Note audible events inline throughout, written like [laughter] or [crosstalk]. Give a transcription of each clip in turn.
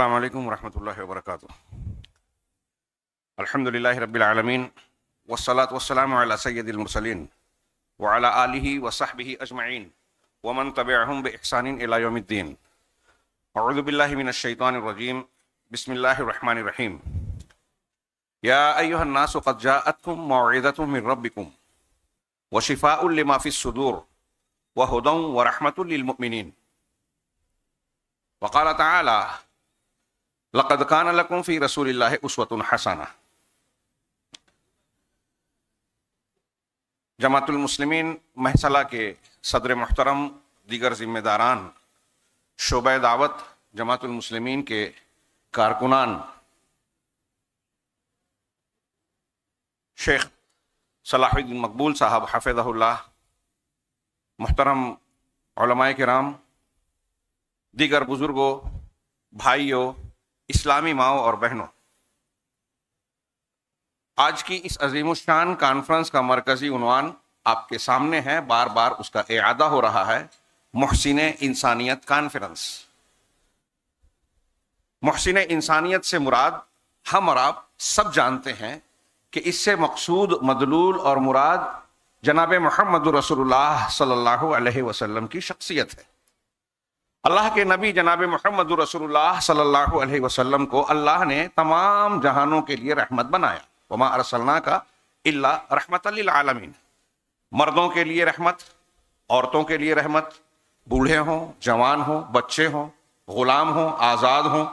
السلام عليكم ورحمة الله وبركاته الحمد لله رب العالمين والصلاة والسلام على سيد المرسلين وعلى آله وصحبه أجمعين ومن تبعهم بإحسان إلى يوم الدين أعوذ بالله من الشيطان الرجيم بسم الله الرحمن الرحيم يا أيها الناس قد جاءتكم موعظة من ربكم وشفاء لما في الصدور وهدى ورحمة للمؤمنين وقال تعالى लकदकान लकुम फ़ी रसूल उसवतन हसाना जमातुलमसलिमिन महसला के सदर मोहतरम दीगर ज़िम्मेदारान शोब दावत जमातुलमसलिमिन के कारकुनान शेख सलाहुद्दीन मकबूल साहब हफ़ल्ला मोहतरम कराम दीगर बुज़ुर्गों भाइयों इस्लामी माओ और बहनों आज की इस अजीमशान कॉन्फ्रेंस का मरकजी उनवान आपके सामने है बार बार उसका इरादा हो रहा है महसिन इंसानियत कॉन्फ्रेंस महसिन इंसानियत से मुराद हम और आप सब जानते हैं कि इससे मकसूद मदलूल और मुराद जनाब महमद रसोल्ला की शख्सियत है अल्लाह के नबी जनाब मोहम्मद रसोल्ला वसल्लम को अल्लाह ने तमाम जहानों के लिए रहमत बनाया वमा अरसलना का इल्ला रहमत आलमीन मर्दों के लिए रहमत औरतों के लिए रहमत बूढ़े हों जवान हों बच्चे हों गुलाम हों आज़ाद हों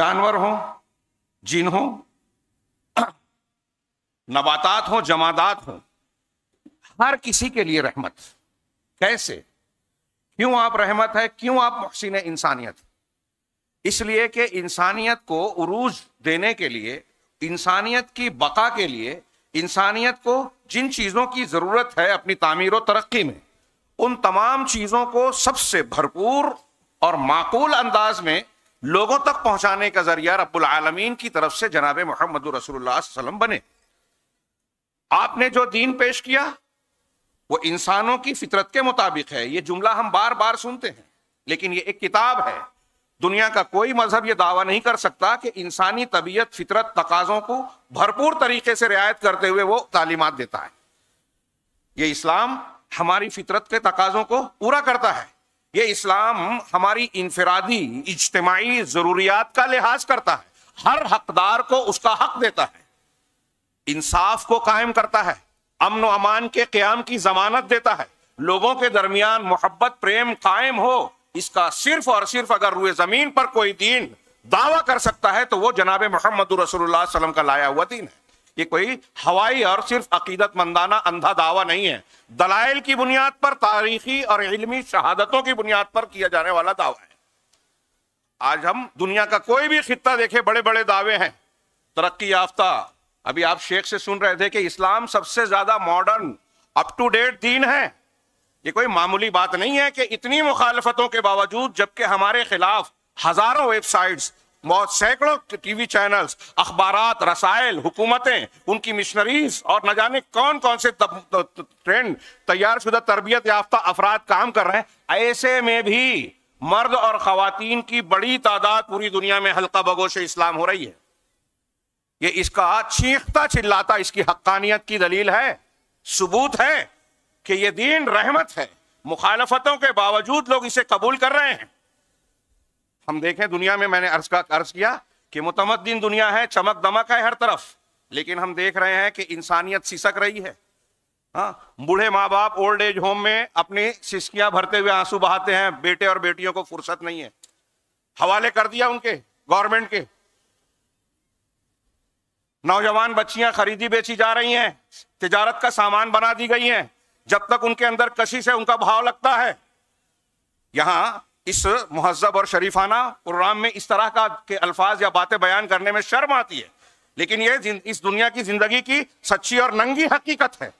जानवर हों जिन हों [clears throat] नबातात हों जमादात हों हर किसी के लिए रहमत कैसे क्यों आप रहमत है क्यों आप मोहसिन इंसानियत इसलिए कि इंसानियत को उरूज देने के लिए इंसानियत की बका के लिए इंसानियत को जिन चीज़ों की ज़रूरत है अपनी तामीर व तरक्की में उन तमाम चीज़ों को सबसे भरपूर और माकूल अंदाज में लोगों तक पहुंचाने का जरिया रब्बुल आलमीन की तरफ से जनाब मोहम्मद रसूलुल्लाह वसल्लम बने आपने जो दीन पेश किया वो इंसानों की फितरत के मुताबिक है ये जुमला हम बार बार सुनते हैं लेकिन ये एक किताब है दुनिया का कोई मजहब यह दावा नहीं कर सकता कि इंसानी तबीयत फितरत तकाजों को भरपूर तरीके से रियायत करते हुए वो तालीमत देता है ये इस्लाम हमारी फितरत के तकाजों को पूरा करता है ये इस्लाम हमारी इंफरादी इज्तमाही ज़रूरियात का लिहाज करता है हर हकदार को उसका हक देता है इंसाफ को कायम करता है अमन अमान के क्याम की जमानत देता है लोगों के दरमियान मोहब्बत प्रेम कायम हो इसका सिर्फ और सिर्फ अगर रुए जमीन पर कोई दीन दावा कर सकता है तो वो जनाब मोहम्मद रसोल्लाम का लाया हुआ दीन है ये कोई हवाई और सिर्फ अकीदत मंदाना अंधा दावा नहीं है दलाइल की बुनियाद पर तारीखी और इलमी शहादतों की बुनियाद पर किया जाने वाला दावा है आज हम दुनिया का कोई भी खिता देखे बड़े बड़े दावे हैं तरक्की याफ्ता अभी आप शेख से सुन रहे थे कि इस्लाम सबसे ज्यादा मॉडर्न अप टू डेट दीन है ये कोई मामूली बात नहीं है कि इतनी मुखालफतों के बावजूद जबकि हमारे खिलाफ हजारों वेबसाइट्स बहुत सैकड़ों टीवी चैनल्स अखबार रसायल हुकूमतें उनकी मिशनरीज और न जाने कौन कौन से ट्रेंड तैयार शुदा तरबियत याफ्ता अफराद काम कर रहे हैं ऐसे में भी मर्द और खातन की बड़ी तादाद पूरी दुनिया में हल्का बगोश इस्लाम हो रही है ये इसका चीखता चिल्लाता इसकी हक्कानियत की दलील है सबूत है कि ये दीन रहमत है मुखालफतों के बावजूद लोग इसे कबूल कर रहे हैं हम देखें दुनिया में मैंने अर्ज का अर्ज किया कि मुतमदीन दुनिया है चमक दमक है हर तरफ लेकिन हम देख रहे हैं कि इंसानियत सिसक रही है हाँ बूढ़े माँ बाप ओल्ड एज होम में अपनी सिस्कियां भरते हुए आंसू बहाते हैं बेटे और बेटियों को फुर्सत नहीं है हवाले कर दिया उनके गवर्नमेंट के नौजवान बच्चियां खरीदी बेची जा रही हैं तिजारत का सामान बना दी गई हैं जब तक उनके अंदर कशिश है उनका भाव लगता है यहां इस महजब और शरीफाना प्रोग्राम में इस तरह का के अल्फाज या बातें बयान करने में शर्म आती है लेकिन ये इस दुनिया की जिंदगी की सच्ची और नंगी हकीकत है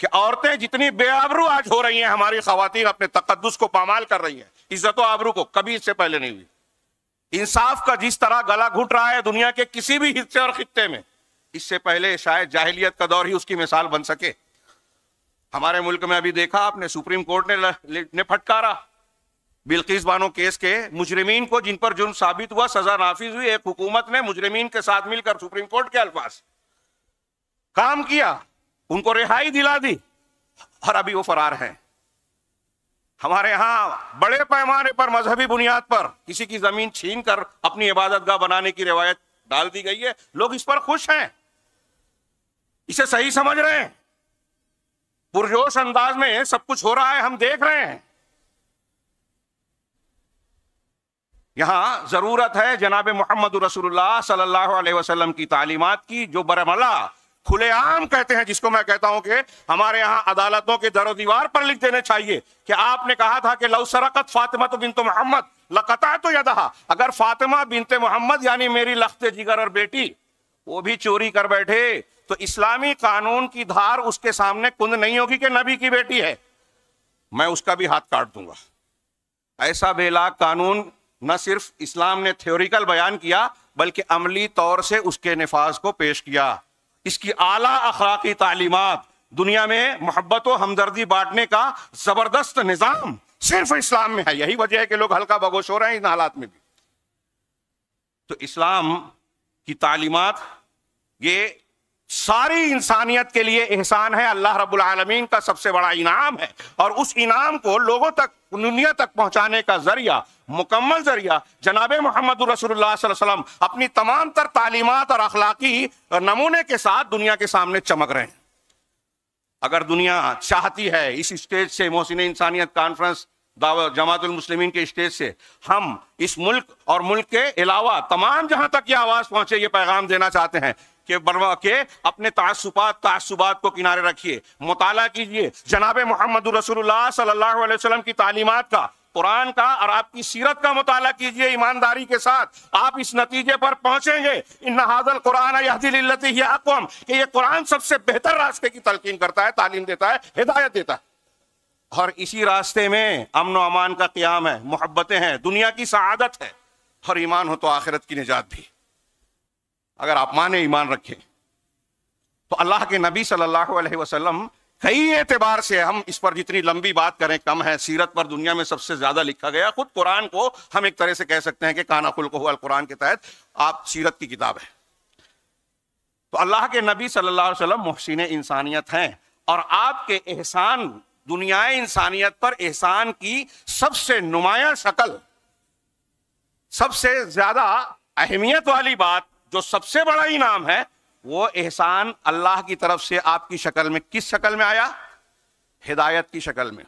कि औरतें जितनी बेआबरू आज हो रही हैं हमारी खातन अपने तकदस को पामाल कर रही हैं इज्जत आबरू को कभी इससे पहले नहीं हुई इंसाफ का जिस तरह गला घुट रहा है दुनिया के किसी भी हिस्से और खत्ते में इससे पहले शायद जाहिलियत का दौर ही उसकी मिसाल बन सके हमारे मुल्क में अभी देखा आपने सुप्रीम कोर्ट ने ने फटकारा बिल्किस बानो केस के मुजरमीन को जिन पर जुर्म साबित हुआ सजा नाफिज हुई एक हुकूमत ने मुजरमीन के साथ मिलकर सुप्रीम कोर्ट के अल्फाज काम किया उनको रिहाई दिला दी और अभी वो फरार हैं हमारे यहाँ बड़े पैमाने पर मजहबी बुनियाद पर किसी की जमीन छीन कर अपनी इबादतगाह बनाने की रिवायत डाल दी गई है लोग इस पर खुश हैं इसे सही समझ रहे हैं पुरजोश अंदाज में सब कुछ हो रहा है हम देख रहे हैं यहां जरूरत है जनाब मोहम्मद रसूलुल्लाह सल्लल्लाहु अलैहि वसल्लम की तालीमत की जो बरमला खुलेआम कहते हैं जिसको मैं कहता हूं कि हमारे यहाँ अदालतों के दरो दीवार पर लिख देने चाहिए कि आपने कहा था कि लव सरकत फातिमा तो बिनतो मोहम्मद लकता है तो यदहा अगर फातिमा बिनते मोहम्मद यानी मेरी लखते जिगर और बेटी वो भी चोरी कर बैठे तो इस्लामी कानून की धार उसके सामने कुंद नहीं होगी कि नबी की बेटी है मैं उसका भी हाथ काट दूंगा ऐसा बेला कानून न सिर्फ इस्लाम ने थ्योरिकल बयान किया बल्कि अमली तौर से उसके नफाज को पेश किया इसकी आला अखलाकी तालीमत दुनिया में मोहब्बत और हमदर्दी बांटने का जबरदस्त निजाम सिर्फ इस्लाम में है यही वजह है कि लोग हल्का बगोश हो रहे हैं इन हालात में भी तो इस्लाम की तालीमत ये सारी इंसानियत के लिए एहसान है अल्लाह रब्बुल आलमीन का सबसे बड़ा इनाम है और उस इनाम को लोगों तक दुनिया तक पहुंचाने का जरिया मुकम्मल जरिया जनाब मोहम्मद अपनी तमाम तर तालीमत और अखलाकी नमूने के साथ दुनिया के सामने चमक रहे हैं अगर दुनिया चाहती है इस स्टेज से मोहसिन इंसानियत कॉन्फ्रेंस जमातुल मुस्लिमीन के स्टेज से हम इस मुल्क और मुल्क के अलावा तमाम जहां तक ये आवाज पहुंचे ये पैगाम देना चाहते हैं के बरवा के अपने तसुबात तसुबात को किनारे रखिए मुताला कीजिए जनाब मोहम्मद रसूलुल्लाह सल्लल्लाहु अलैहि वसल्लम की तालीमत का कुरान का और आपकी सीरत का मुताला कीजिए ईमानदारी के साथ आप इस नतीजे पर पहुंचेंगे इन हाजल कुरान यहदिलती कि ये कुरान सबसे बेहतर रास्ते की तलकीन करता है तालीम देता है हिदायत देता है और इसी रास्ते में अमन अमान का क्याम है मोहब्बतें हैं दुनिया की शहादत है और ईमान हो तो आखिरत की निजात भी अगर आप माने ईमान रखें तो अल्लाह के नबी सल्लल्लाहु अलैहि वसल्लम कई एतबार से हम इस पर जितनी लंबी बात करें कम है सीरत पर दुनिया में सबसे ज्यादा लिखा गया खुद कुरान को हम एक तरह से कह सकते हैं कि काना खुल को कुरान के तहत आप सीरत की किताब है तो अल्लाह के नबी सल्लल्लाहु अलैहि वसल्लम मोहसिन इंसानियत हैं और आपके एहसान दुनिया इंसानियत पर एहसान की सबसे नुमाया शक्ल सबसे ज्यादा अहमियत वाली बात जो सबसे बड़ा इनाम है वो एहसान अल्लाह की तरफ से आपकी शक्ल में किस शक्ल में आया हिदायत की शक्ल में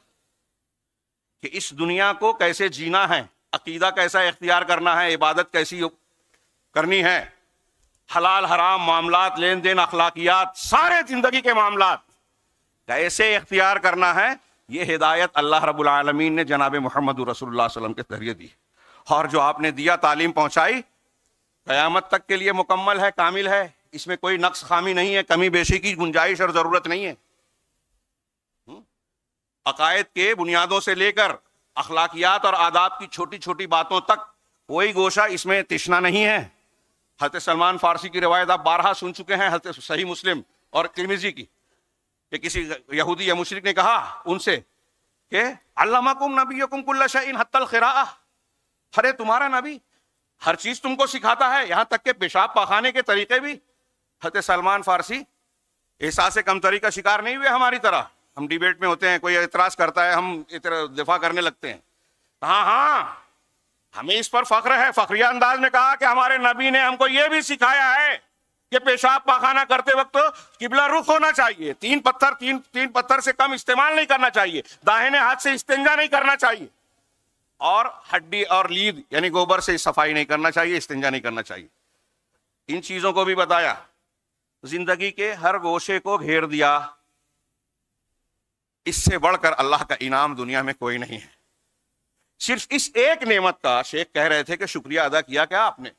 कि इस दुनिया को कैसे जीना है अकीदा कैसा इख्तियार करना है इबादत कैसी करनी है हलाल हराम मामला लेन देन अखलाकियात सारे ज़िंदगी के मामला कैसे इख्तियार करना है ये हिदायत अल्लाह रबालमीन ने जनाब मोहम्मद रसोल्ला के जरिए दी और जो आपने दिया तालीम पहुंचाई क़यामत तक के लिए मुकम्मल है कामिल है इसमें कोई नक्स खामी नहीं है कमी बेशी की गुंजाइश और जरूरत नहीं है अकायद के बुनियादों से लेकर अखलाकियात और आदाब की छोटी छोटी बातों तक कोई गोशा इसमें तिश्ना नहीं है हजरत सलमान फारसी की रिवायत आप बारहा सुन चुके हैं हजरत सही मुस्लिम और तिरमिजी की कि किसी यहूदी या मुशरक ने कहा उनसे कि अल्लाकुम नबीकुम कुल्ला हत्तल अरे तुम्हारा नबी हर चीज़ तुमको सिखाता है यहाँ तक के पेशाब पखाने के तरीके भी फतेह सलमान फारसी एहसास कमतरी का शिकार नहीं हुए हमारी तरह हम डिबेट में होते हैं कोई एतराज करता है हम दिफा करने लगते हैं हाँ हाँ हमें इस पर फख्र है फख्रिया अंदाज में कहा कि हमारे नबी ने हमको यह भी सिखाया है कि पेशाब पाखाना करते वक्त किबला रुख होना चाहिए तीन पत्थर तीन तीन पत्थर से कम इस्तेमाल नहीं करना चाहिए दाहिने हाथ से इस्तेंजा नहीं करना चाहिए और हड्डी और लीद यानी गोबर से सफाई नहीं करना चाहिए इस्तेंजा नहीं करना चाहिए इन चीजों को भी बताया जिंदगी के हर गोशे को घेर दिया इससे बढ़कर अल्लाह का इनाम दुनिया में कोई नहीं है सिर्फ इस एक नेमत का शेख कह रहे थे कि शुक्रिया अदा किया क्या आपने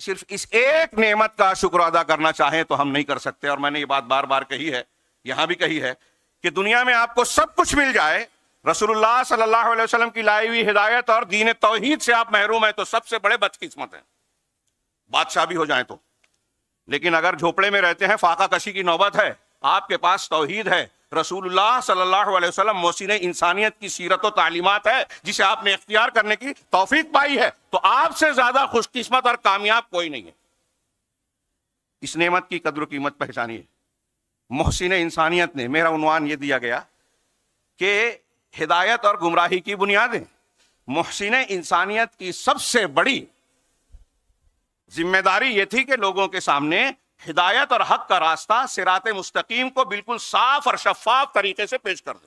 सिर्फ इस एक नेमत का शुक्र अदा करना चाहें तो हम नहीं कर सकते और मैंने ये बात बार बार कही है यहां भी कही है कि दुनिया में आपको सब कुछ मिल जाए रसूलुल्लाह सल्लल्लाहु अलैहि वसल्लम की लाई हुई हिदायत और दीन तोहहीद से आप महरूम है तो सबसे बड़े बदकिस्मत हैं बादशाह भी हो जाए तो लेकिन अगर झोपड़े में रहते हैं फाका कशी की नौबत है आपके पास तोहहीद है रसूलुल्लाह सल्लल्लाहु अलैहि वसल्लम मोसिन इंसानियत की सीरत और तालीमत है जिसे आपने इख्तियार करने की तोफीक पाई है तो आपसे ज्यादा खुशकिस्मत और कामयाब कोई नहीं है इस नेमत की कदर कीमत पहचानिए मोहसिन इंसानियत ने मेरा उनवान ये दिया गया कि हिदायत और गुमराही की बुनियादें मोहसिन इंसानियत की सबसे बड़ी जिम्मेदारी ये थी कि लोगों के सामने हिदायत और हक का रास्ता सिरात मुस्तकीम को बिल्कुल साफ और शफाफ तरीके से पेश कर दे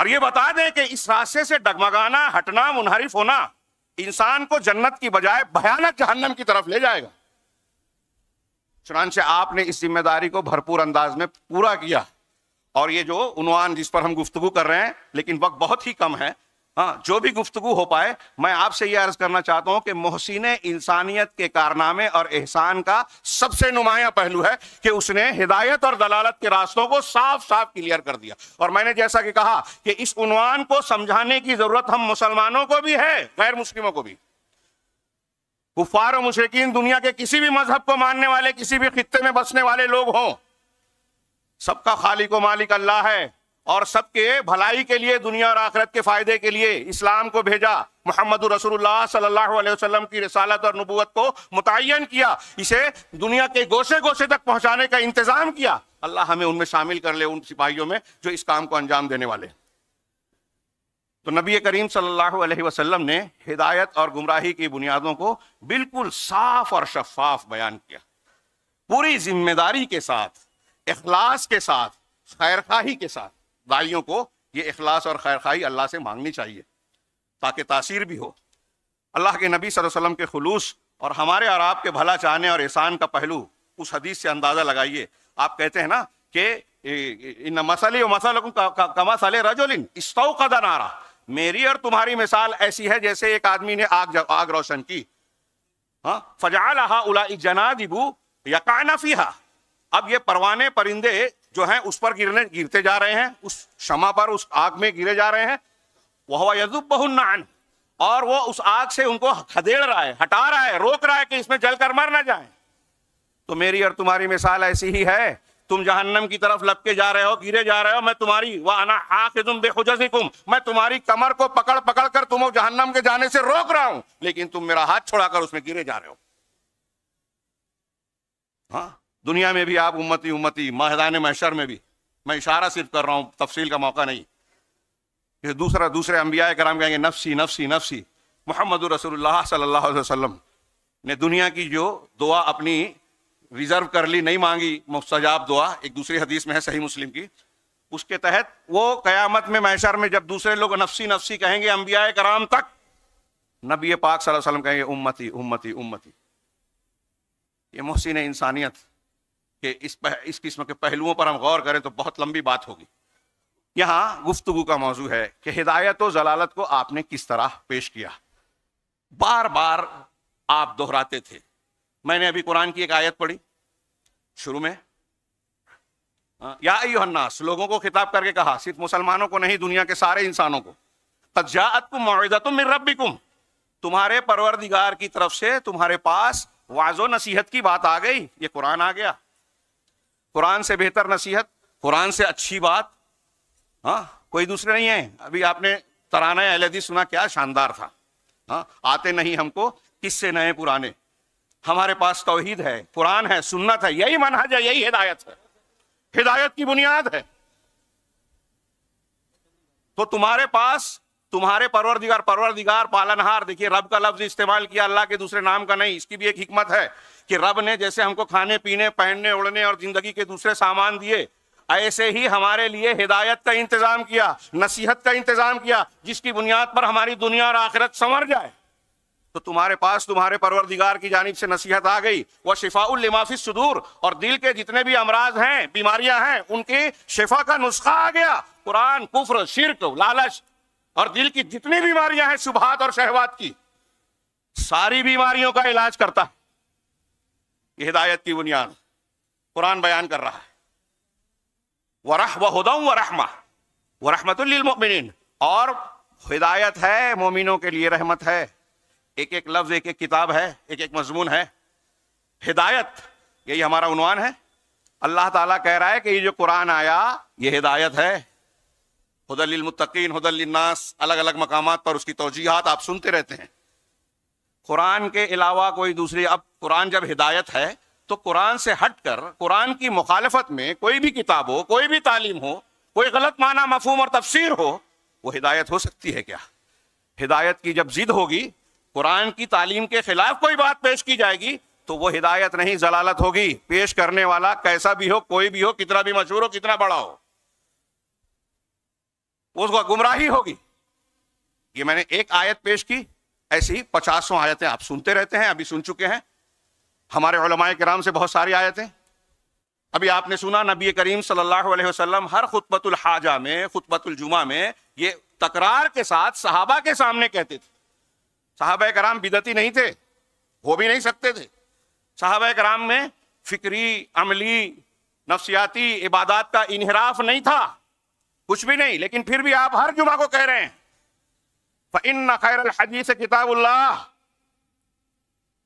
और ये बता दें कि इस रास्ते से डगमगाना हटना मुनहरिफ होना इंसान को जन्नत की बजाय भयानक जहन्नम की तरफ ले जाएगा चुनानचे आपने इस जिम्मेदारी को भरपूर अंदाज में पूरा किया और ये जो उनवान जिस पर हम गुफ्तु कर रहे हैं लेकिन वक्त बहुत ही कम है हाँ जो भी गुफ्तगु हो पाए मैं आपसे यह अर्ज करना चाहता हूं कि मोहसिन इंसानियत के कारनामे और एहसान का सबसे नुमाया पहलू है कि उसने हिदायत और दलालत के रास्तों को साफ साफ क्लियर कर दिया और मैंने जैसा कि कहा कि इस उनवान को समझाने की जरूरत हम मुसलमानों को भी है गैर मुस्लिमों को भी कुफार और मुशरकिन दुनिया के किसी भी मजहब को मानने वाले किसी भी खत्े में बसने वाले लोग हों सबका खालिक मालिक अल्लाह है और सबके भलाई के लिए दुनिया और आखरत के फायदे के लिए इस्लाम को भेजा मोहम्मद रसूलुल्लाह सल्लल्लाहु अलैहि वसल्लम की रसालत और नबूत को मुतन किया इसे दुनिया के गोशे गोशे तक पहुंचाने का इंतजाम किया अल्लाह हमें उनमें शामिल कर ले उन सिपाहियों में जो इस काम को अंजाम देने वाले तो नबी करीम सल्लल्लाहु अलैहि वसल्लम ने हिदायत और गुमराही की बुनियादों को बिल्कुल साफ और शफाफ बयान किया पूरी जिम्मेदारी के साथ इखलास के साथ खैरखाही के साथ दाइयों को ये अखलास और खैर खाई अल्लाह से मांगनी चाहिए ताकि तासीर भी हो अल्लाह के नबी वसल्लम के खलूस और हमारे और आपके भला चाहने और एहसान का पहलू उस हदीस से अंदाज़ा लगाइए आप कहते हैं ना कि इन मसले मसल कमा सले रजोलिन इस्तौ का दनारा मेरी और तुम्हारी मिसाल ऐसी है जैसे एक आदमी ने आग आग रोशन की हाँ फजाल उला जनादिबू यकानफी अब ये परवाने परिंदे जो है उस पर गिरने गिरते जा रहे हैं उस क्षमा पर उस आग में गिरे जा रहे हैं वह यजुब और वो उस आग से उनको खदेड़ रहा है हटा रहा है रोक रहा है कि इसमें जल कर मर ना जाए तो मेरी और तुम्हारी मिसाल ऐसी ही है तुम जहन्नम की तरफ लपके जा रहे हो गिरे जा रहे हो मैं तुम्हारी वह अना आखिजुम बेहुजसिकुम मैं तुम्हारी कमर को पकड़ पकड़ कर तुम जहन्नम के जाने से रोक रहा हूं लेकिन तुम मेरा हाथ छोड़ाकर उसमें गिरे जा रहे हो हाँ दुनिया में भी आप उम्मती उम्मती महदान महशर में भी मैं इशारा सिर्फ कर रहा हूँ तफसील का मौका नहीं ये दूसरा दूसरे अम्बिया कराम कहेंगे नफसी नफसी नफसी मोहम्मद रसोल्ला सल्ला वसम ने दुनिया की जो दुआ अपनी रिजर्व कर ली नहीं मांगी मुस्तजाब दुआ एक दूसरी हदीस में है सही मुस्लिम की उसके तहत वो कयामत में मैशर में जब दूसरे लोग नफसी नफसी कहेंगे अम्बिया कराम तक नबी पाक सल्लल्लाहु अलैहि वसल्लम कहेंगे उम्मती उम्मती उम्मती ये मोहसिन इंसानियत कि इस पह, इस किस्म के पहलुओं पर हम गौर करें तो बहुत लंबी बात होगी यहाँ गुफ्तु का मौजू है कि हिदायत व जलालत को आपने किस तरह पेश किया बार बार आप दोहराते थे मैंने अभी कुरान की एक आयत पढ़ी शुरू में हाँ, या अयोहन्नास लोगों को खिताब करके कहा सिर्फ मुसलमानों को नहीं दुनिया के सारे इंसानों को तजात को मुआवजा तुम कुम तुम्हारे परवरदिगार की तरफ से तुम्हारे पास वाजो नसीहत की बात आ गई ये कुरान आ गया कुरान से बेहतर नसीहत कुरान से अच्छी बात हाँ कोई दूसरे नहीं है अभी आपने तराना अलहदी सुना क्या शानदार था हाँ आते नहीं हमको किससे नए पुराने हमारे पास तोहहीद है कुरान है सुन्नत है यही मनहज है यही हिदायत है हिदायत की बुनियाद है तो तुम्हारे पास तुम्हारे परवरदिगार परवरदिगार पालनहार देखिए रब का लफ्ज इस्तेमाल किया अल्लाह के दूसरे नाम का नहीं इसकी भी एक हिकमत है कि रब ने जैसे हमको खाने पीने पहनने ओढ़ने और जिंदगी के दूसरे सामान दिए ऐसे ही हमारे लिए हिदायत का इंतजाम किया नसीहत का इंतजाम किया जिसकी बुनियाद पर हमारी दुनिया और आखिरत संवर जाए तो तुम्हारे पास तुम्हारे परवरदिगार की जानब से नसीहत आ गई वह शिफाउलमाफी सुदूर और दिल के जितने भी अमराज हैं बीमारियां हैं उनकी शिफा का नुस्खा आ गया कुरान कुफर शिरक लालच और दिल की जितनी बीमारियां हैं सुभात और शहवात की सारी बीमारियों का इलाज करता है हिदायत की बुनियाद कुरान बयान कर रहा है वरह वहदा वरहमा वरहमतुल्लिन और हिदायत है मोमिनों के लिए रहमत है एक एक लफ्ज एक एक किताब है एक एक मजमून है हिदायत यही हमारा उनवान है अल्लाह ताला कह रहा है कि ये जो कुरान आया ये हिदायत है हदलमतिन हदलनास अलग अलग मकाम पर उसकी तोजीहत आप सुनते रहते हैं कुरान के अलावा कोई दूसरी अब कुरान जब हिदायत है तो कुरान से हट कर कुरान की मुखालफत में कोई भी किताब हो कोई भी तालीम हो कोई गलत माना मफहम और तफसीर हो वो हिदायत हो सकती है क्या हिदायत की जब जिद होगी कुरान की तालीम के खिलाफ कोई बात पेश की जाएगी तो वो हिदायत नहीं जलालत होगी पेश करने वाला कैसा भी हो कोई भी हो कितना भी मशहूर हो कितना बड़ा हो उसको गुमराही होगी ये मैंने एक आयत पेश की ऐसी ही पचासों आयतें आप सुनते रहते हैं अभी सुन चुके हैं हमारे उलमाए कराम से बहुत सारी आयतें अभी आपने सुना नबी करीम सल्लल्लाहु अलैहि वसल्लम हर खुतबतुल हाजा में खुतबतुल जुमा में ये तकरार के साथ सहाबा के सामने कहते थे साहब कराम बिदती नहीं थे हो भी नहीं सकते थे साहब कराम में फिक्री अमली नफसियाती इबादत का इनहराफ नहीं था कुछ भी नहीं लेकिन फिर भी आप हर जुमा को कह रहे हैं इन खैर हदीस किताबुल्लाह